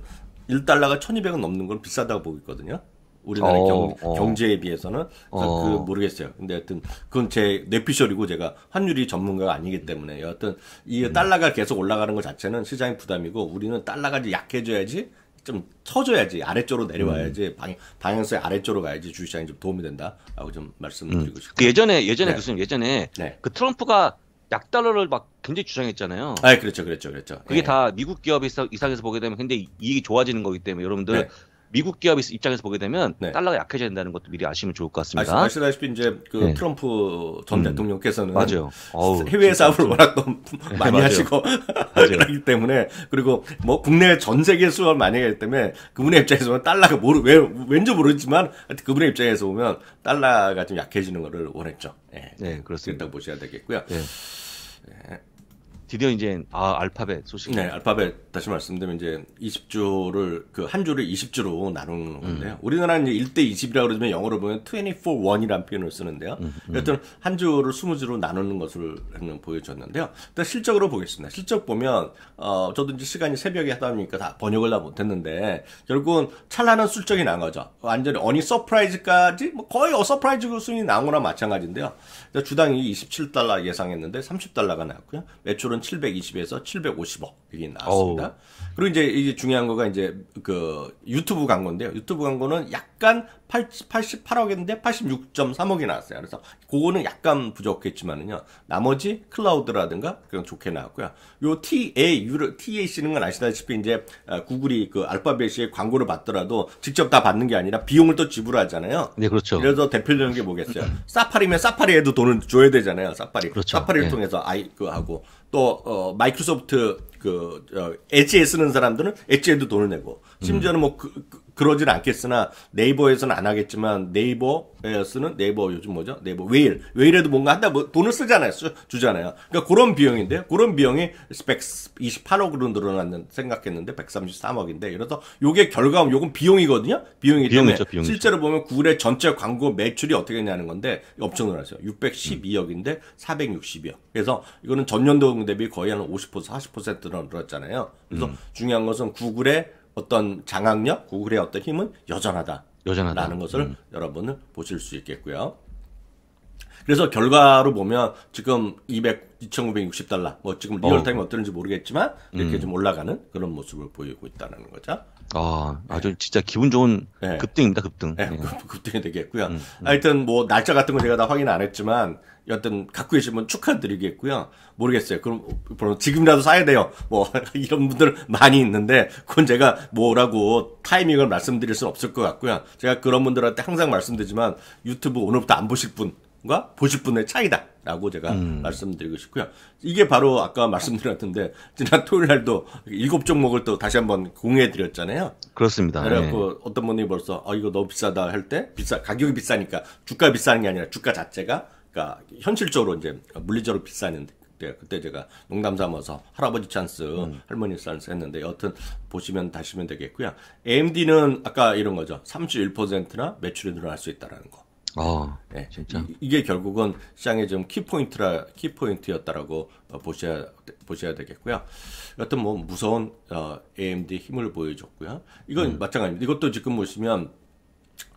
1달러가 1,200원 넘는 건 비싸다고 보고 있거든요. 우리나라 어, 경, 어. 경제에 비해서는 그 어. 그 모르겠어요. 근데 하여튼 그건 제 뇌피셜이고 제가 환율이 전문가가 아니기 때문에 여하튼 이 음. 달러가 계속 올라가는 것 자체는 시장의 부담이고 우리는 달러가 이제 약해져야지 좀쳐줘야지 아래쪽으로 내려와야지 음. 방, 방향성이 아래쪽으로 가야지 주식시장에 좀 도움이 된다라고 좀 말씀드리고 음. 싶고
그 예전에 예전에 네. 교수님 예전에 네. 그 트럼프가 약달러를 막 굉장히 주장했잖아요. 아, 그렇죠, 그렇죠, 그렇죠. 그게 네. 다 미국 기업 이상에서 보게 되면 근데 이익이 좋아지는 거기 때문에 여러분들 네. 미국 기업 입장에서 보게 되면 네. 달러가 약해져야 된다는 것도 미리 아시면 좋을 것 같습니다. 아시,
다시피 이제 그 네. 트럼프 전 음. 대통령께서는 맞아요. 어우, 해외 사업을 워낙 또 [laughs] 많이 맞 하시고 [laughs] 그렇기 때문에 그리고 뭐 국내 전 세계 수업을 많이 하기 때문에 그분의 입장에서 보면 달러가 모르 왜 왠지 모르지만 그분의 입장에서 보면 달러가 좀 약해지는 것을 원했죠. 네, 네 그렇습니다. 보셔야 되겠고요. 네. 예. 드디어 이제 아 알파벳 소식. 네, 알파벳 다시 말씀드리면 이제 20주를 그 한 주를 20주로 나누는 건데요. 음. 우리나라는 이제 1대 20이라고 그러지만 영어로 보면 24-1이라는 표현을 쓰는데요. 음, 음. 여튼 한 주를 20주로 나누는 것을 보여줬는데요. 일단 실적으로 보겠습니다. 실적 보면 어 저도 이제 시간이 새벽에 하다 보니까 다 번역을 다 못했는데 결국은 찬란한 술적이 나난 거죠. 완전히 어니 서프라이즈까지 뭐 거의 어 서프라이즈 수준이 나온 거나 마찬가지인데요. 주당이 27달러 예상했는데 30달러가 나왔고요. 매출은 720에서 750억. 그게 나왔습니다. 어 그리고 이제 이게 중요한 거가 이제 그 유튜브 광고인데요. 유튜브 광고는 약간 80, 88억인데 86.3억이 나왔어요. 그래서 그거는 약간 부족했지만은요. 나머지 클라우드라든가 그냥 좋게 나왔고요. 요 TAU를 TAC는 건 아시다시피 이제 아, 구글이 그 알파벳이 광고를 받더라도 직접 다 받는 게 아니라 비용을 또 지불하잖아요. 네, 그렇죠. 그래서 대표적인 게 뭐겠어요? 사파리면 사파리에도 돈을 줘야 되잖아요. 사파리. 그렇죠. 사파리를 네. 통해서 아이 그 하고 또 어, 마이크로소프트 그 어, 엣지에 쓰는 사람들은 엣지에도 돈을 내고 심지어는 음. 뭐 그, 그 그러진 않겠으나 네이버에서는 안 하겠지만 네이버에 쓰는 네이버 요즘 뭐죠? 네이버 웨일. 웨일에도 뭔가 한다 뭐 돈을 쓰잖아요. 쓰, 주잖아요. 그러니까 그런 비용인데 그런 비용이 128억으로 늘어났는 생각했는데 133억인데 이래서 요게 결과음 요건 비용이거든요. 비용이기 때문에 비용이죠, 비용이죠. 실제로 보면 구글의 전체 광고 매출이 어떻게 되냐는 건데 엄청 늘었어요. 612억인데 460억. 그래서 이거는 전년도 대비 거의 한 50% 40% 늘었잖아요. 그래서 음. 중요한 것은 구글의 어떤 장악력, 구글의 어떤 힘은 여전하다. 여전하다. 라는 것을 음. 여러분은 보실 수 있겠고요. 그래서 결과로 보면 지금 200, 2,960달러, 뭐 지금 리얼타임 어. 어는지 모르겠지만 이렇게 음. 좀 올라가는 그런 모습을 보이고 있다는 거죠.
아, 아주 네. 진짜 기분 좋은 네. 급등입니다, 급등. 네, 예. [laughs]
급등이 되겠고요. 음, 음. 하여튼 뭐 날짜 같은 거 제가 다 확인 안 했지만 어튼 갖고 계시면 축하드리겠고요. 모르겠어요. 그럼 뭐 지금이라도 사야 돼요. 뭐 [laughs] 이런 분들 많이 있는데 그건 제가 뭐라고 타이밍을 말씀드릴 수는 없을 것 같고요. 제가 그런 분들한테 항상 말씀드리지만 유튜브 오늘부터 안 보실 분과 보실 분의 차이다라고 제가 음. 말씀드리고 싶고요. 이게 바로 아까 말씀드렸던데 지난 토요일 날도 일곱 종목을 또 다시 한번 공유해 드렸잖아요.
그렇습니다. 그래갖고
네. 어떤 분이 벌써 아 이거 너무 비싸다 할 때 비싸 가격이 비싸니까 주가 비싼 게 아니라 주가 자체가 그러니까 현실적으로 이제 물리적으로 비싸는데그때 그때 제가 농담 삼아서 할아버지 찬스, 음. 할머니 찬스 했는데 여튼 보시면 다시면 되겠고요. AMD는 아까 이런 거죠. 31%나 매출이 늘어날 수 있다라는 거. 아, 네. 진짜. 이, 게 결국은 시장의 좀 키포인트라 키포인트였다라고 어, 보셔야 보셔야 되겠고요. 여튼 뭐 무서운 어, AMD 힘을 보여줬고요. 이건 음. 마찬가지입니다. 이것도 지금 보시면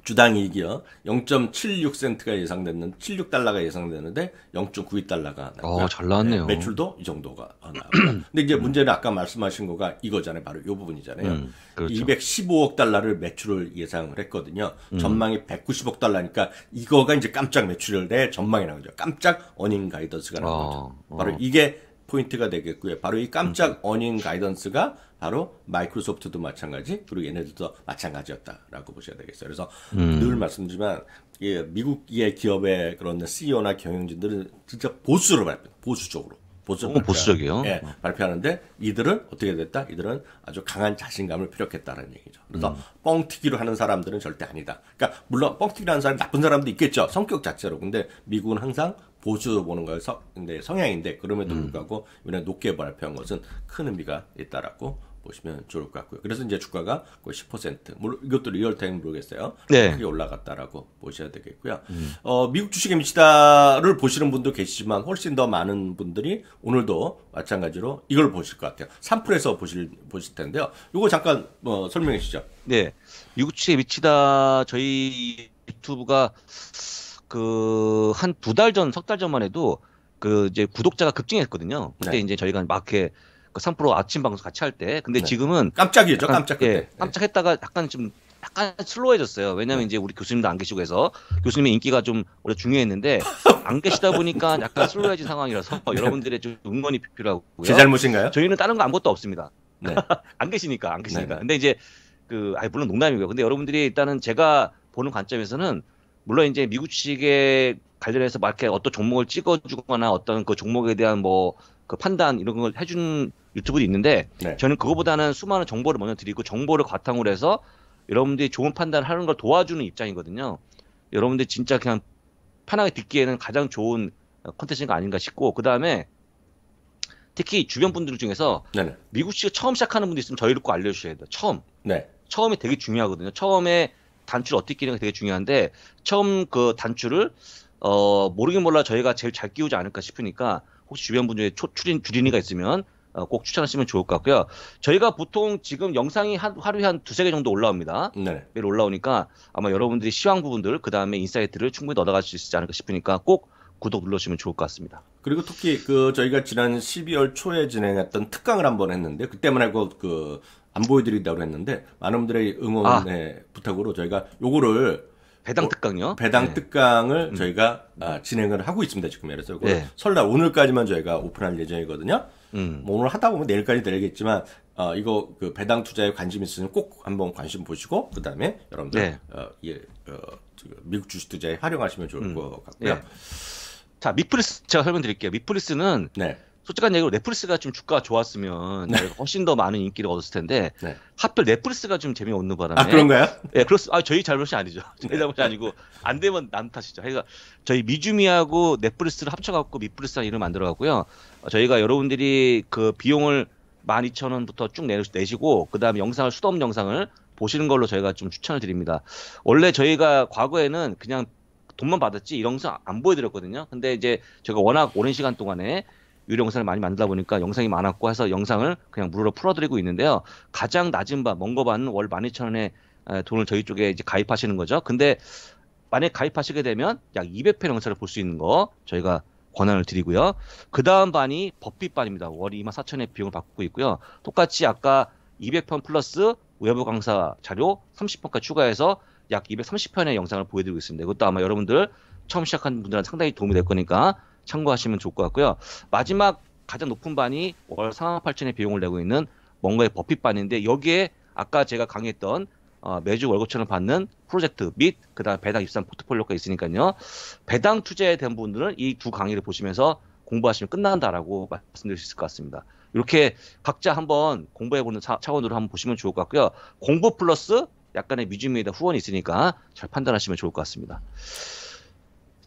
주당 이익이요. 0.76센트가 예상되는 76달러가 예상되는데 0.92달러가 어, 아, 잘 나왔네요. 네, 매출도 이 정도가 나왔다요 [clears throat] 근데 이제 문제는 아까 말씀하신 거가 이거잖아요. 바로 요 부분이잖아요. 음, 그렇죠. 215억 달러를 매출을 예상을 했거든요. 음. 전망이 190억 달러니까 이거가 이제 깜짝 매출을 내 전망이 나온 거죠. 깜짝 어닝 가이던스가 나온 아, 거죠. 어, 어. 바로 이게 포인트가 되겠고요. 바로 이 깜짝 어닝 음. 가이던스가 바로 마이크로소프트도 마찬가지 그리고 얘네들도 마찬가지였다라고 보셔야 되겠어요. 그래서 음. 늘 말씀드리지만 예, 미국의 기업의 그런 CEO나 경영진들은 진짜 보수로 발표, 보수적으로. 보수적 어, 보수적이요. 예, 발표하는데 이들은 어떻게 됐다? 이들은 아주 강한 자신감을 피력했다는 얘기죠. 그래서 음. 뻥튀기로 하는 사람들은 절대 아니다. 그러니까 물론 뻥튀기로 하는 사람 나쁜 사람도 있겠죠. 성격 자체로. 근데 미국은 항상 보수 로 보는 거에서 근데 성향인데 그럼에도 음. 불구하고 이번에 높게 발표한 것은 큰 의미가 있다라고 보시면 좋을 것 같고요. 그래서 이제 주가가 거의 10% 물론 이것도 리얼타임 모르겠어요. 네. 크게 올라갔다라고 보셔야 되겠고요. 음. 어, 미국 주식에 미치다를 보시는 분도 계시지만 훨씬 더 많은 분들이 오늘도 마찬가지로 이걸 보실 것 같아요. 3%에서 보실 보실 텐데요. 이거 잠깐 어, 설명해 주시죠. 네. 미국 주식에 미치다 저희
유튜브가 그한두 달 전, 석 달 전만 해도 그 이제 구독자가 급증했거든요. 그때 네. 이제 저희가 마이렇 3프로 그 아침 방송 같이 할 때. 근데 네. 지금은 깜짝이었죠. 약간, 깜짝 예, 깜짝했다가 약간 좀 약간 슬로해졌어요. 왜냐면 하 네. 이제 우리 교수님도 안 계시고 해서 교수님의 인기가 좀 원래 중요했는데 [laughs] 안 계시다 보니까 약간 슬로해진 상황이라서 [laughs] 여러분들의 좀 응원이 필요하고제 잘못인가요? 저희는 다른 거 아무것도 없습니다. 네. [laughs] 안 계시니까 안 계시니까. 네. 근데 이제 그 아니 물론 농담이고요. 근데 여러분들이 일단은 제가 보는 관점에서는 물론 이제 미국 주식에 관련해서 마켓 어떤 종목을 찍어주거나 어떤 그 종목에 대한 뭐그 판단 이런 걸 해준 유튜브도 있는데 네. 저는 그거보다는 수많은 정보를 먼저 드리고 정보를 바탕으로 해서 여러분들이 좋은 판단을 하는 걸 도와주는 입장이거든요. 여러분들 진짜 그냥 편하게 듣기에는 가장 좋은 컨텐츠인거 아닌가 싶고 그 다음에 특히 주변 분들 중에서 네네. 미국식 처음 시작하는 분들 있으면 저희를 꼭 알려주셔야 돼요. 처음. 네. 처음이 되게 중요하거든요. 처음에 단추를 어떻게 끼는게 되게 중요한데 처음 그 단추를 어 모르긴 몰라 저희가 제일 잘 끼우지 않을까 싶으니까 혹시 주변 분 중에 초, 추린, 주린이가 있으면 어, 꼭 추천하시면 좋을 것 같고요. 저희가 보통 지금 영상이 한, 하루에 한 두세 개 정도 올라옵니다. 네. 매일 올라오니까 아마 여러분들이 시황 부분들, 그 다음에 인사이트를 충분히 얻어갈 수 있지 않을까 싶으니까 꼭 구독 눌러주시면 좋을 것 같습니다. 그리고
특히 그 저희가 지난 12월 초에 진행했던 특강을 한번 했는데 그때만 해도 그안 보여드린다고 했는데 많은 분들의 응원의 아. 부탁으로 저희가 요거를 배당 어, 특강요? 배당 네. 특강을 음. 저희가 아, 진행을 하고 있습니다 지금. 예를 들어서 네. 설날 오늘까지만 저희가 오픈할 예정이거든요. 음. 뭐 오늘 하다 보면 내일까지 되겠지만 어, 이거 그 배당 투자에 관심 있으면 꼭 한번 관심 보시고 그 다음에 여러분들 네. 어, 예, 어, 미국 주식 투자에 활용하시면 좋을 음. 것 같고요. 예. 자, 미프리스 제가 설명드릴게요.
미프리스는 네. 솔직한 얘기로 넷플릭스가 좀 주가가 좋았으면 네. 훨씬 더 많은 인기를 얻었을 텐데 네. 하필 넷플릭스가 좀 재미없는 바람에 아 그런가요? 예, 그렇습니다. 아, 저희 잘못이 아니죠. 네. 저희 잘못이 아니고 안 되면 남 탓이죠. 그러니까 저희 미주미하고 넷플릭스를 합쳐갖고 미플릭스라 이름 만들어갖고요. 어, 저희가 여러분들이 그 비용을 12,000원부터 쭉 내시고 그다음에 영상을 수돗 영상을 보시는 걸로 저희가 좀 추천을 드립니다. 원래 저희가 과거에는 그냥 돈만 받았지 이런 거 안 보여드렸거든요. 근데 이제 제가 워낙 오랜 시간 동안에 유료 영상을 많이 만들다 보니까 영상이 많았고 해서 영상을 그냥 무료로 풀어드리고 있는데요. 가장 낮은 바, 먼거 바는 월 12,000원에 돈을 저희 쪽에 이제 가입하시는 거죠. 근데 만약 에 가입하시게 되면 약 200편 영상을 볼 수 있는 거 저희가 권한을 드리고요. 그 다음 반이 법비 반입니다. 월 24,000원의 비용을 받고 있고요. 똑같이 아까 200편 플러스 외부 강사 자료 30편까지 추가해서 약 230편의 영상을 보여드리고 있습니다. 이것도 아마 여러분들 처음 시작한 분들은 상당히 도움이 될 거니까 참고하시면 좋을 것 같고요. 마지막 가장 높은 반이 월 3만 8천의 비용을 내고 있는 뭔가의 버핏 반인데 여기에 아까 제가 강의했던 어, 매주 월급처럼 받는 프로젝트 및 그다음 배당 입산 포트폴리오가 있으니까요. 배당 투자에 대한 분들은 이 두 강의를 보시면서 공부하시면 끝난다라고 말씀드릴 수 있을 것 같습니다. 이렇게 각자 한번 공부해보는 차, 차원으로 한번 보시면 좋을 것 같고요. 공부 플러스 약간의 뮤주미에다 후원이 있으니까 잘 판단하시면 좋을 것 같습니다.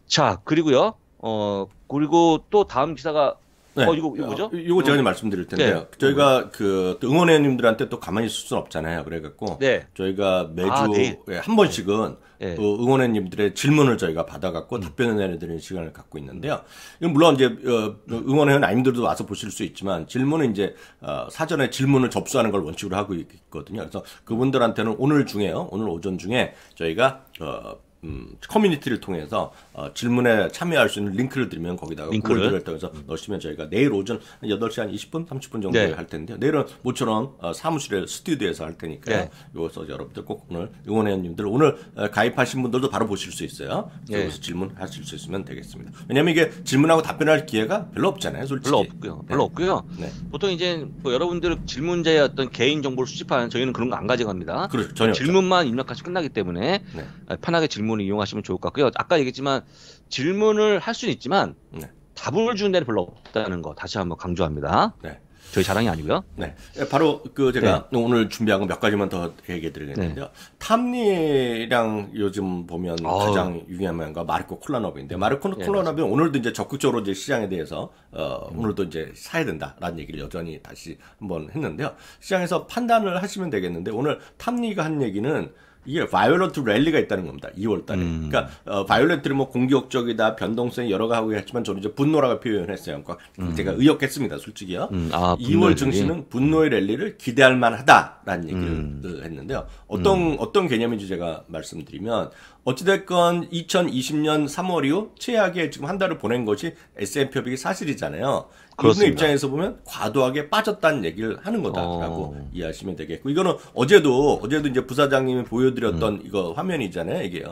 자, 그리고요. 어 그리고 또 다음 기사가 네. 어, 이거, 이거죠? 어, 이거 제가 음. 말씀드릴 텐데요. 네. 저희가
그, 응원회님들한테 또 가만히 있을 수는 없잖아요. 그래갖고. 네. 저희가 매주 아, 네. 예, 한 번씩은 그 네. 네. 응원회님들의 질문을 저희가 받아갖고 음. 답변을 내드리는 시간을 갖고 있는데요. 물론 이제, 어, 응원회원 아님들도 와서 보실 수 있지만 질문은 이제, 어, 사전에 질문을 접수하는 걸 원칙으로 하고 있거든요. 그래서 그분들한테는 오늘 중에요. 오늘 오전 중에 저희가, 어, 음, 커뮤니티를 통해서 어, 질문에 참여할 수 있는 링크를 드리면 거기다가 링크를 들어서 넣으시면 저희가 내일 오전 8시 간 20분, 30분 정도에 네. 할 텐데요. 내일은 모처럼 어, 사무실에 스튜디오에서 할 테니까요. 네. 요서 여러분들 꼭 오늘 응원회원님들 오늘 어, 가입하신 분들도 바로 보실 수 있어요. 네. 여기서 질문하실 수 있으면 되겠습니다. 왜냐하면 이게 질문하고 답변할 기회가 별로 없잖아요. 솔직히. 별로 없고요. 네. 별로 없고요. 네. 보통 이제 뭐 여러분들 질문자의 어떤 개인 정보를
수집하는 저희는 그런 거 안 가져갑니다. 그렇죠. 전혀 질문만 입력하시 고 끝나기 때문에 네. 편하게 질문 질문을 이용하시면 좋을 것 같고요. 아까 얘기했지만 질문을 할 수는 있지만 네. 답을 주는 데는 별로
없다는 거 다시 한번 강조합니다. 네. 저희 자랑이 아니고요. 네. 예, 바로 그 제가 네. 오늘 준비한 거 몇 가지만 더 얘기해 드리겠는데요. 네. 탐리랑 요즘 보면 어... 가장 유명한 건가 마르코 콜라노비인데 마르코 네, 콜라노비는 오늘도 이제 적극적으로 이제 시장에 대해서 어, 음. 오늘도 이제 사야 된다라는 얘기를 여전히 다시 한번 했는데요. 시장에서 판단을 하시면 되겠는데 오늘 탐리가 한 얘기는 이게 바이올런트 랠리가 있다는 겁니다. 2월 달에. 음. 그러니까 어, 바이올런트를 뭐 공격적이다, 변동성이 여러 가지 하고 했지만 저는 이제 분노라고 표현했어요. 그러니까 음. 제가 의역했습니다, 솔직히요. 음. 아, 2월 증시는 분노의 랠리를 기대할 만하다라는 음. 얘기를 했는데요. 어떤 음. 어떤 개념인지 제가 말씀드리면 어찌됐건 2020년 3월 이후 최악의 지금 한 달을 보낸 것이 S&P 500이 사실이잖아요. 그분의 입장에서 보면 과도하게 빠졌다는 얘기를 하는 거다라고 어... 이해하시면 되겠고 이거는 어제도 어제도 이제 부사장님이 보여드렸던 음. 이거 화면이잖아요 이게 어,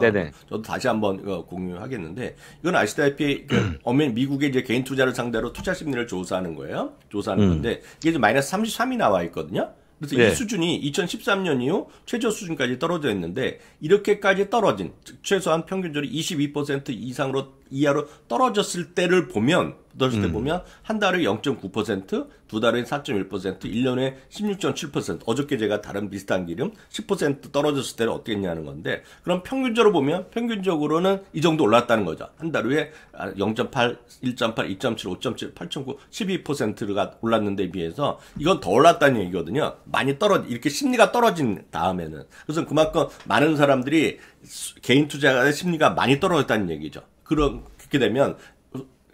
저도 다시 한번 공유하겠는데 이건 아시다시피 그, 어면 음. 미국의 이제 개인 투자를 상대로 투자 심리를 조사하는 거예요 조사하는 음. 건데 이게 지금 마이너스 33이 나와 있거든요 그래서 네. 이 수준이 2013년 이후 최저 수준까지 떨어져 있는데 이렇게까지 떨어진 최소한 평균적으로 22% 이상으로 이하로 떨어졌을 때를 보면 떨어질 때 음. 보면 한 달에 0.9%, 두 달에 4.1%, 1년에 16.7%. 어저께 제가 다른 비슷한 기름 10% 떨어졌을 때는 어떻게 했냐는 건데 그럼 평균적으로 보면 평균적으로는 이 정도 올랐다는 거죠. 한 달 후에 0.8, 1.8, 2.7, 5.7, 8.9, 12%가 올랐는데 비해서 이건 더 올랐다는 얘기거든요. 많이 떨어 이렇게 심리가 떨어진 다음에는 그래서 그만큼 많은 사람들이 개인 투자가 심리가 많이 떨어졌다는 얘기죠. 그렇게 되면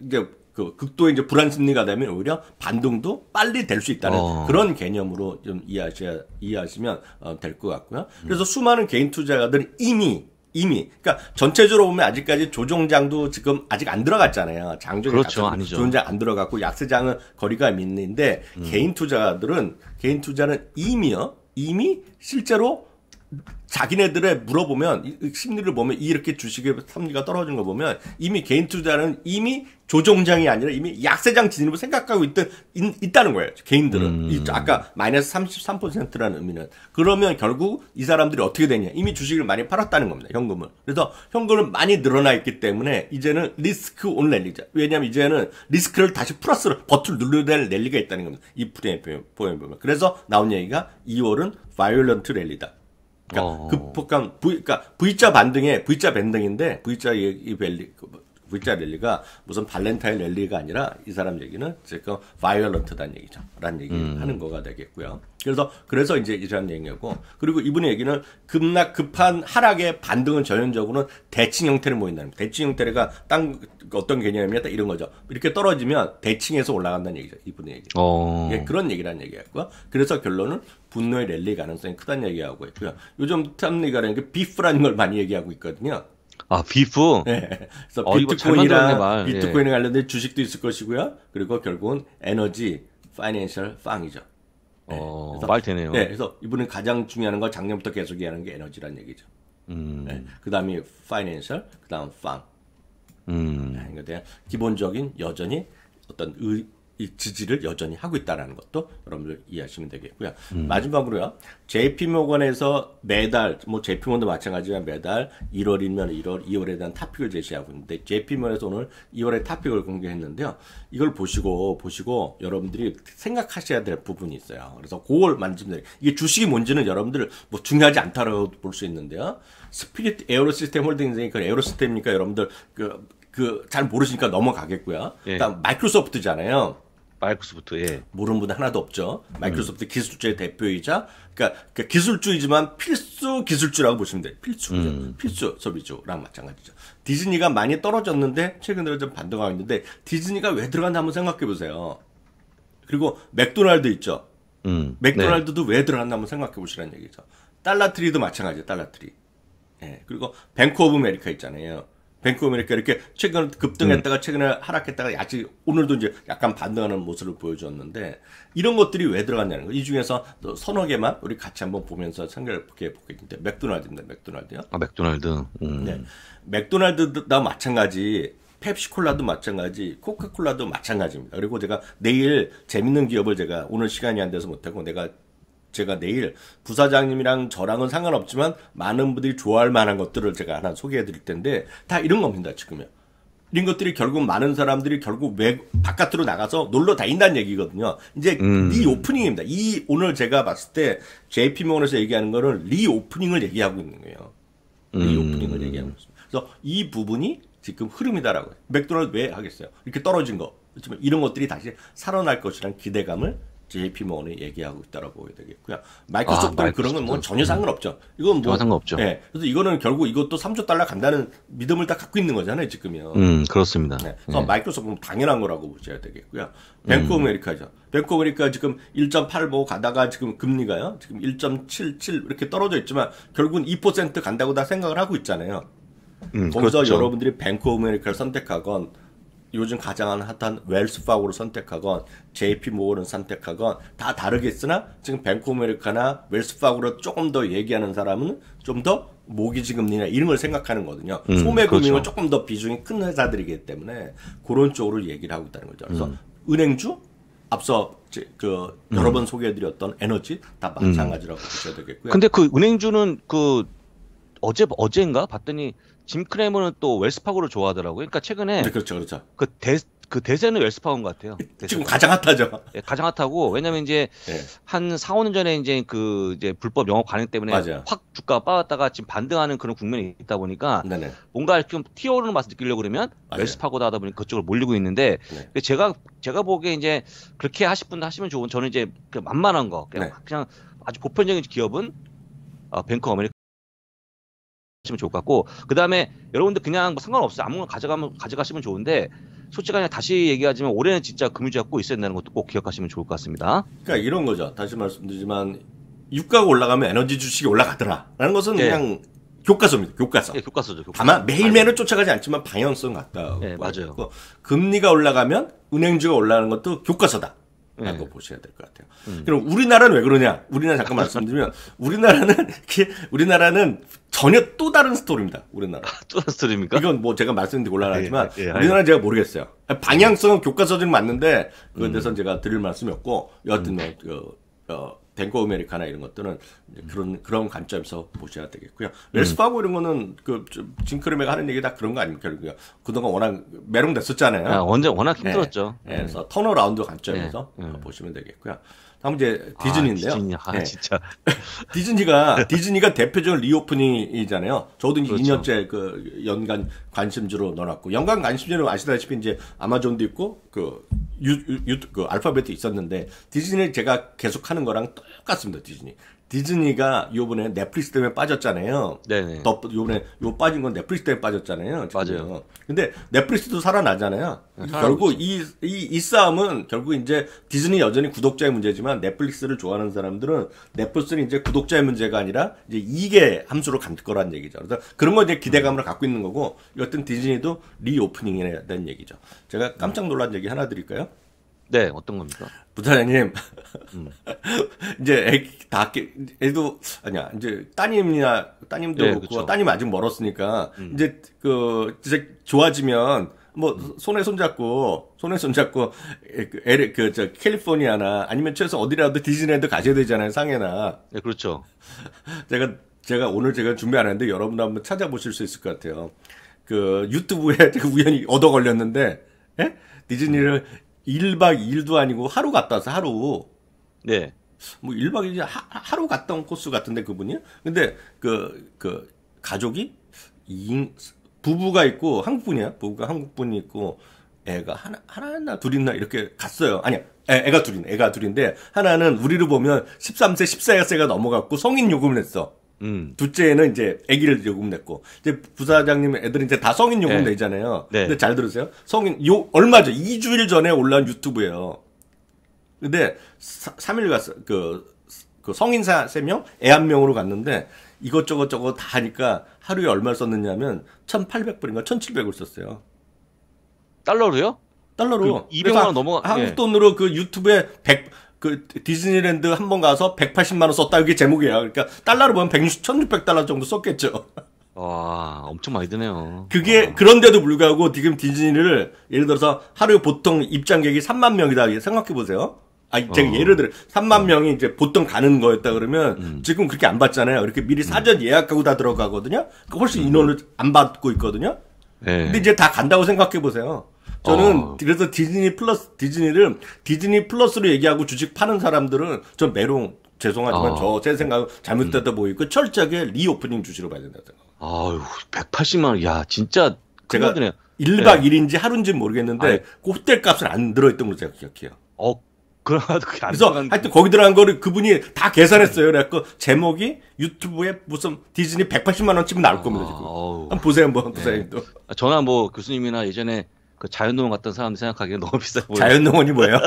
이제 그 극도의 이제 불안 심리가 되면 오히려 반동도 빨리 될 수 있다는 어. 그런 개념으로 좀 이해하셔야 이해하시면 어, 될것 같고요. 그래서 음. 수많은 개인 투자가들은 이미 이미 그러니까 전체적으로 보면 아직까지 조종장도 지금 아직 안 들어갔잖아요. 장중에 그렇죠, 아니죠. 조종장 안 들어갔고 약세장은 거리가 있는데 음. 개인 투자가들은 개인 투자는 이미요 이미 실제로 자기네들의 물어보면 심리를 보면 이렇게 주식의 삼리가 떨어진 거 보면 이미 개인 투자는 이미 조종장이 아니라 이미 약세장 진입을 생각하고 있던, 있, 다는 거예요. 개인들은. 음. 아까 마이너스 33%라는 의미는. 그러면 결국 이 사람들이 어떻게 되냐. 이미 주식을 많이 팔았다는 겁니다. 현금을. 그래서 현금은 많이 늘어나 있기 때문에 이제는 리스크 온랜리자 왜냐하면 이제는 리스크를 다시 플러스로 버튼을 눌러야 될 랠리가 있다는 겁니다. 이 프레임 보면. 그래서 나온 얘기가 2월은 바이올런트 랠리다. 그러니까 어. 그, 그러 그러니까 V자 반등에 V자 밴딩인데 V자 이, 이 밸리 그, 뭐 V자 랠리가 무슨 발렌타인 랠리가 아니라 이 사람 얘기는 지금 바이올런트단 얘기죠. 라는 얘기 음. 하는 거가 되겠고요. 그래서 그래서 이제 이 사람 얘기였고 그리고 이분의 얘기는 급락 급한 하락의 반등은 전형적으로는 대칭 형태를 모인다는 거예요. 대칭 형태가 땅 어떤 개념이냐 딱 이런 거죠. 이렇게 떨어지면 대칭해서 올라간다는 얘기죠. 이분의 얘기.
어. 예,
그런 얘기라는 얘기였고요. 그래서 결론은 분노의 랠리 가능성이 크다는 얘기하고 있고요. 요즘 탐리가라는 게 비프라는 걸 많이 얘기하고 있거든요. 아 비프. 네. 비트코인이랑 예. 비트코인에 관련된 주식도 있을 것이고요. 그리고 결국은 에너지, 파이낸셜, 빵이죠. 네. 어, 그래서, 말 되네요. 네, 그래서 이분은 가장 중요한 건 작년부터 계속 얘기하는 게에너지란 얘기죠. 음. 네, 그 다음이 파이낸셜, 그 다음 빵. 음. 네, 그러니까 기본적인 여전히 어떤 의, 이 지지를 여전히 하고 있다라는 것도 여러분들 이해하시면 되겠고요. 음. 마지막으로요. JP 모건에서 매달 뭐 JP 모건도 마찬가지지만 매달 1월이면 1월, 2월에 대한 탑픽을 제시하고 있는데 JP 모건에서 오늘 2월에 탑픽을 공개했는데요. 이걸 보시고 보시고 여러분들이 생각하셔야 될 부분이 있어요. 그래서 그걸 만지면 이게 주식이 뭔지는 여러분들 뭐 중요하지 않다라고 볼 수 있는데요. 스피릿 에어로 시스템 홀딩스니 그 에어로 그 시스템이니까 여러분들 그 그 잘 모르시니까 넘어가겠고요. 예. 그다 마이크로소프트잖아요. 마이크로소프트 예. 모르는 분 하나도 없죠. 음. 마이크로소프트 음. 기술주의 대표이자 그러니까, 그러니까, 기술주이지만 필수 기술주라고 보시면 돼요. 필수 음. 필수 소비주랑 마찬가지죠. 디즈니가 많이 떨어졌는데 최근 들어 좀 반등하고 있는데 디즈니가 왜 들어갔나 한번 생각해 보세요. 그리고 맥도날드 있죠. 음. 맥도날드도 네. 왜 들어갔나 한번 생각해 보시라는 얘기죠. 달라트리도 마찬가지예요. 달라트리. 예. 그리고 뱅크 오브 메리카 있잖아요. 뱅크 오메리카 이렇게 최근 급등했다가 음. 최근에 하락했다가 아직 오늘도 이제 약간 반등하는 모습을 보여줬는데 이런 것들이 왜 들어갔냐는 거. 이 중에서 또 서너 개만 우리 같이 한번 보면서 생각해 보겠는데 맥도날드입니다. 맥도날드요. 아
맥도날드. 음. 네.
맥도날드나 마찬가지. 펩시콜라도 마찬가지, 코카콜라도 마찬가지입니다. 그리고 제가 내일 재밌는 기업을 제가 오늘 시간이 안 돼서 못하고 내가 제가 내일 부사장님이랑 저랑은 상관없지만 많은 분들이 좋아할 만한 것들을 제가 하나 소개해 드릴 텐데 다 이런 겁니다 지금요. 이런 것들이 결국 많은 사람들이 결국 외, 바깥으로 나가서 놀러 다닌다는 얘기거든요. 이제 음. 리오프닝입니다. 이 오늘 제가 봤을 때 JP모건에서 얘기하는 거는 리오프닝을 얘기하고 있는 거예요. 리오프닝을 음. 얘기하고 있습니다. 그래서 이 부분이 지금 흐름이다라고 해요. 맥도날드 왜 하겠어요? 이렇게 떨어진 거. 이런 것들이 다시 살아날 것이란 기대감을 JP 모건이 얘기하고 있다라고 보게 되겠고요. 마이크로소프트는 아, 그런 건 뭐 전혀 상관없죠. 이건 뭐 상관없죠. 예. 그래서 이거는 결국 이것도 3조 달러 간다는 믿음을 딱 갖고 있는 거잖아요, 지금요. 음, 그렇습니다. 네. 그래서 예. 마이크로소프트는 당연한 거라고 보셔야 되겠고요. 뱅크 음. 아메리카죠. 뱅크 아메리카 지금 1 8 보고 가다가 지금 금리가요. 지금 1.77 이렇게 떨어져 있지만 결국은 2% 간다고 다 생각을 하고 있잖아요. 음, 거기서 그렇죠. 여러분들이 뱅크 오메리카를 선택하건 요즘 가장 핫한 웰스파고를 선택하건 JP 모건을 선택하건 다 다르겠으나 지금 뱅코메리카나 웰스파고로 조금 더 얘기하는 사람은 좀 더 모기지 금리나 이런 걸 생각하는 거거든요. 음, 소매 그렇죠. 금융은 그렇죠. 조금 더 비중이 큰 회사들이기 때문에 그런 쪽으로 얘기를 하고 있다는 거죠. 그래서 음. 은행주 앞서 그 여러 음. 번 소개해드렸던 에너지 다 마찬가지라고 음. 보셔야 되겠고요.
근데 그 은행주는 그 어제 어제인가 봤더니 짐 크레머는 또 웰스파고를 좋아하더라고요. 그러니까 최근에 네, 그렇죠, 그렇죠. 그, 대, 그 대세는 웰스파고인 것 같아요. 대세. 지금 가장 핫하죠. 네, 예, 가장 핫하고 왜냐면 이제 네. 한 4, 5년 전에 이제 그 이제 불법 영업 관행 때문에 맞아요. 확 주가가 빠졌다가 지금 반등하는 그런 국면이 있다 보니까 네네. 뭔가 좀 튀어오르는 맛을 느끼려고 그러면 웰스파고다 하다 보니 그쪽으로 몰리고 있는데 네. 제가 제가 보기에 이제 그렇게 하실 분 하시면 좋은 저는 이제 그 만만한 거 그냥, 네. 그냥 아주 보편적인 기업은 아, 뱅크 어메리 카 가져가시면 좋을 것 같고 그 다음에 여러분들 그냥 뭐 상관없어요 아무거나 가져가면 가져가시면 좋은데 솔직하게 다시 얘기하지만 올해는 진짜 금융주
갖고 있어야 된다는 것도 꼭 기억하시면 좋을 것 같습니다. 그러니까 이런 거죠. 다시 말씀드리지만 유가가 올라가면 에너지 주식이 올라가더라라는 것은 네. 그냥 교과서입니다. 교과서. 네, 교과서죠. 교과서. 다만 매일매일은 쫓아가지 않지만 방향성 같다. 네, 예, 맞아요. 금리가 올라가면 은행주가 올라가는 것도 교과서다. 라고 네. 보셔야 될 것 같아요. 음. 그럼 우리나라는 왜 그러냐? 우리나라 잠깐 말씀드리면 [laughs] 우리나라는 우리나라는 전혀 또 다른 스토리입니다. 우리나라. [laughs] 또 다른 스토리입니까? 이건 뭐 제가 말씀드린 곤란하지만 예, 예, 예, 우리나라는 제가 모르겠어요. 방향성은 교과서는 맞는데 그에 대해서 음. 제가 드릴 말씀이 없고 여하튼 음. 뭐 그, 어, 어, 뱅거 아메리카나 이런 것들은 음. 그런 그런 관점에서 보셔야 되겠고요. 웰스파고 음. 이런 거는 그 징크르메가 하는 얘기 다 그런 거 아닙니까? 그러니까 그동안 워낙 매롱됐었잖아요. 아, 언제 워낙 네. 힘들었죠. 네. 네. 그래서 터어라운드 관점에서 네. 네. 보시면 되겠고요. 다음 이제 아, 디즈니인데요. 아, 디즈니, 아, 네. 진짜. [laughs] 디즈니가, 디즈니가 대표적인 리오프닝이잖아요. 저도 이제 그렇죠. 2년째 그 연간 관심주로 넣어놨고, 연간 관심주는 아시다시피 이제 아마존도 있고, 그, 유, 유, 그 알파벳도 있었는데, 디즈니를 제가 계속 하는 거랑 똑같습니다, 디즈니. 디즈니가 요번에 넷플릭스 때문에 빠졌잖아요. 네네. 요번에 요 빠진 건 넷플릭스 때문에 빠졌잖아요. 지금. 맞아요. 근데 넷플릭스도 살아나잖아요. 네, 결국 이, 이, 이 싸움은 결국 이제 디즈니 여전히 구독자의 문제지만 넷플릭스를 좋아하는 사람들은 넷플릭스는 이제 구독자의 문제가 아니라 이제 이게 함수로 감을 거란 얘기죠. 그래서 그런 거 이제 기대감을 음. 갖고 있는 거고 여튼 디즈니도 리오프닝에 대는 얘기죠. 제가 깜짝 놀란 얘기 하나 드릴까요? 네, 어떤 겁니까? 부사장님, 음. [laughs] 이제 애기 다, 애도, 아니야, 이제 따님이나, 따님도 네, 그렇고, 그렇죠. 따님 아직 멀었으니까, 음. 이제 그, 이제 좋아지면, 뭐, 음. 손에 손잡고, 손에 손잡고, 에를 그, 그, 저, 캘리포니아나, 아니면 최소 어디라도 디즈니랜드 가셔야 되잖아요, 상해나. 네, 그렇죠. [laughs] 제가, 제가 오늘 제가 준비 안 했는데, 여러분 한번 찾아보실 수 있을 것 같아요. 그, 유튜브에 제가 [laughs] 우연히 얻어 걸렸는데, 에? 예? 디즈니를 음. 1박 2일도 아니고 하루 갔다 와서 하루. 네. 뭐 1박 2일 하, 하루 갔다 온 코스 같은데 그분이? 근데 그, 그, 가족이? 인, 부부가 있고 한국분이야. 부부가 한국분이 있고 애가 하나, 하나나 둘이나 이렇게 갔어요. 아니야. 애, 가 둘인, 애가 둘인데 하나는 우리를 보면 13세, 14세가 넘어갔고 성인 요금을 했어. 음. 둘째는 이제 아기를 요금 냈고 이제 부사장님 애들은 이제 다 성인 요금 네. 내잖아요. 네. 근데 잘 들으세요. 성인 요 얼마죠? 2주일 전에 올라온 유튜브예요. 근데 사, 3일 갔어. 그, 그성인 3명, 애 한 명으로 갔는데 이것저것 저거 다 하니까 하루에 얼마 썼느냐면 1,800불인가 1,700을 썼어요. 달러로요? 달러로. 그 200만 원 넘어. 한국 예. 돈으로 예. 그 유튜브에 100그 디즈니랜드 한 번 가서 180만 원 썼다 이게 제목이야. 그러니까 달러로 보면 160, 1,600달러 정도 썼겠죠. 와, 엄청 많이 드네요. 그게 와. 그런데도 불구하고 지금 디즈니를 예를 들어서 하루 에 보통 입장객이 3만 명이다 생각해 보세요. 아, 제가 어. 예를 들어 3만 어. 명이 이제 보통 가는 거였다 그러면 음. 지금 그렇게 안 받잖아요. 이렇게 미리 음. 사전 예약하고 다 들어가거든요. 그러니까 훨씬 음. 인원을 안 받고 있거든요. 네. 근데 이제 다 간다고 생각해 보세요. 저는 어. 그래서 디즈니 플러스 디즈니를 디즈니 플러스로 얘기하고 주식 파는 사람들은 저 메롱 죄송하지만 어. 저제 생각은 잘못됐다 음. 보이고 철저하게 리오프닝 주식으로 봐야 된다 생각. 아유 180만 원. 야 진짜 제가 1박 네. 1인지 하루인지 모르겠는데 아 호텔 값은 안 들어있던 걸로 제가 기억해요. 어 그래서 하여튼 거기 들어간 거를 그분이 다 계산했어요. 네. 그래갖고 제목이 유튜브에 무슨 디즈니 180만 원쯤 나올 겁니다. 아, 지금. 한번 보세요, 한번 네. 부사님도. 아,
전화 뭐 교수님이나 예전에 그 자연농원 갔던 사람들 생각하기에 너무 비싸 보여요. 자연농원이 뭐예요?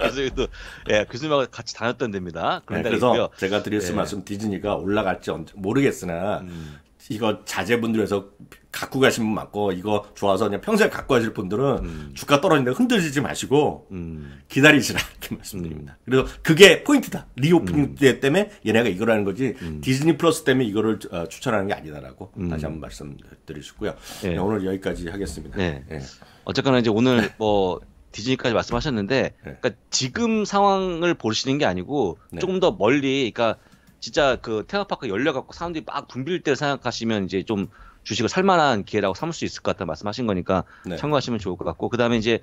교수님도
[laughs] 그 예 교수님하고 그 같이
다녔던 데입니다.
그런 네, 그래서 있고요. 제가 드릴 수 예. 말씀 디즈니가 올라갈지 모르겠으나 음. 이거 자제분들에서 갖고 가신 분 맞고 이거 좋아서 그냥 평소에 갖고 가실 분들은 음. 주가 떨어지는데 흔들리지 마시고 음. 기다리시라 이렇게 음. 말씀드립니다. 음. 그래서 그게 포인트다. 리오프닝 음. 때 때문에 얘네가 이거라는 거지 음. 디즈니 플러스 때문에 이거를 어, 추천하는 게 아니다라고 다시 한번 말씀드리고 고요 예. 네. 오늘 여기까지 하겠습니다. 네.
네. 어쨌거나 이제 오늘 네. 뭐 디즈니까지 말씀하셨는데 네. 그러니까 지금 상황을 보시는 게 아니고 네. 조금 더 멀리 그러니까 진짜 그 테마파크 열려갖고 사람들이 막 붐빌 때 생각하시면 이제 좀 주식을 살 만한 기회라고 삼을 수 있을 것 같다 말씀하신 거니까 네. 참고하시면 좋을 것 같고 그다음에 이제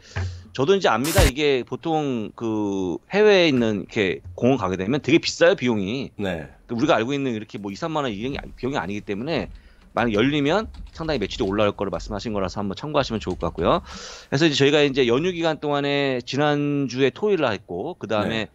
저도 이제 압니다 이게 보통 그 해외에 있는 이렇게 공원 가게 되면 되게 비싸요 비용이 네. 그 우리가 알고 있는 이렇게 뭐 2, 3만 원 이런 게 비용이 아니기 때문에 만약 열리면 상당히 매출이 올라올 거를 말씀하신 거라서 한번 참고하시면 좋을 것 같고요. 그래서 이제 저희가 이제 연휴 기간 동안에 지난주에 토요일 날 했고 그다음에 네.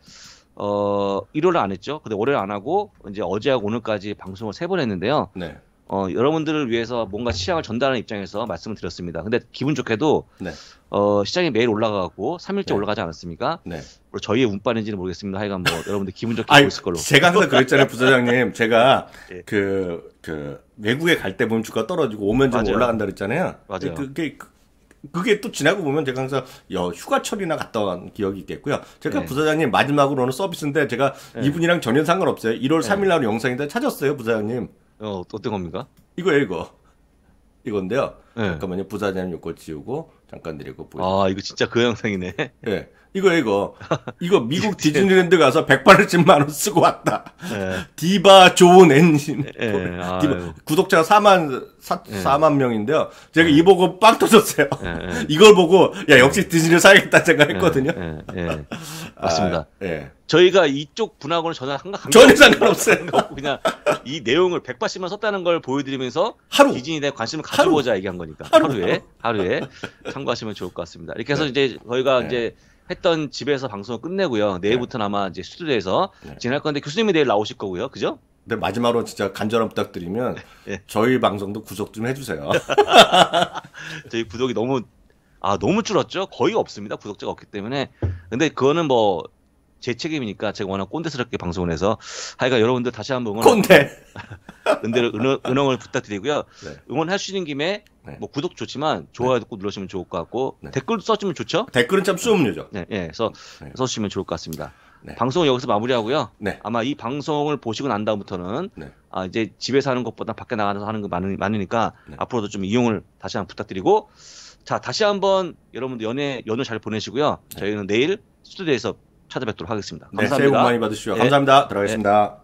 어, 일요일 안 했죠. 근데 월요일 안 하고 이제 어제하고 오늘까지 방송을 세 번 했는데요. 네. 어, 여러분들을 위해서 뭔가 시장을 전달하는 입장에서 말씀을 드렸습니다. 근데 기분 좋게도 네. 어, 시장이 매일 올라가고 3일째 네. 올라가지 않았습니까? 네. 뭐 저희의 운빨인지는 모르겠습니다. 하여간 뭐 여러분들 기분 좋게 보고 있을 걸로. 제가 항상 그랬잖아요, [laughs]
부사장님. 제가 네. [laughs] 그, 그 외국에 갈 때 보면 주가 떨어지고 오면 좀 올라간다 그랬잖아요. 맞아요. 그, 그게 그게 또 지나고 보면 제가 항상 여, 휴가철이나 갔다 온 기억이 있겠고요. 제가 네. 부사장님 마지막으로는 서비스인데 제가 네. 이분이랑 전혀 상관없어요. 1월 네. 3일 날 영상인데 찾았어요, 부사장님. 어, 어떤 겁니까? 이거예요, 이거. 이건데요. 네. 잠깐만요. 부사장님 요거 지우고 잠깐 내리고 보여. 아 이거 진짜 그 영상이네. 예. 네. 이거 이거 [laughs] 이거 미국 예. 디즈니랜드 가서 100발을 찐만원 쓰고 왔다. 네. 디바 좋은 엔진. 네. 아, 구독자가 4만 4, 네. 만 명인데요. 제가 이 보고 빵 터졌어요. [laughs] 이걸 보고 야 역시 디즈니를 사야겠다 생각했거든요. [laughs] 아, 맞습니다. 예. 아, 저희가
이쪽 분하고는 전혀 상관없어요. 전혀 상관없어요. 그냥 이 내용을 180만 썼다는 걸 보여드리면서 하루 디즈니에 대한 관심을 가져보자 얘기한 거예요. 거니까 하루에 하루에 참고하시면 좋을 것 같습니다. 이렇게 해서 네. 이제 저희가 네. 이제 했던 집에서 방송을 끝내고요. 내일부터는 아마 네. 이제 스튜디오에서 진행할 건데 교수님이 내일 나오실
거고요. 그죠? 근데 마지막으로 진짜 간절한 부탁드리면 [laughs] 예. 저희 방송도 구독 좀 해주세요. [laughs] 저희 구독이 너무 아 너무 줄었죠. 거의 없습니다. 구독자가 없기
때문에. 근데 그거는 뭐제 책임이니까 제가 워낙 꼰대스럽게 방송을 해서 하여간 여러분들 다시 한번 꼰대 은대를 은흥, 을 부탁드리고요 네. 응원할 수 있는 김에 네. 뭐 구독 좋지만 좋아요도 꼭 네. 눌러주시면 좋을 것 같고 네. 댓글도 써주면 좋죠 댓글은 참 수업료죠 네, 예, 네. 서, 써주시면 좋을 것 같습니다 네. 방송은 여기서 마무리하고요 아마 이 방송을 보시고 난 다음부터는 아, 이제 집에서 하는 것보다 밖에 나가서 하는 거 많으, 많으니까 앞으로도 좀 이용을 다시 한번 부탁드리고 자 다시 한 번 여러분들 연애 연휴 잘 보내시고요 저희는 내일 스튜디오에서 찾아뵙도록 하겠습니다. 감사합니다. 네, 새해 복 많이 받으시오. 네. 예. 감사합니다.
들어가겠습니다. 예.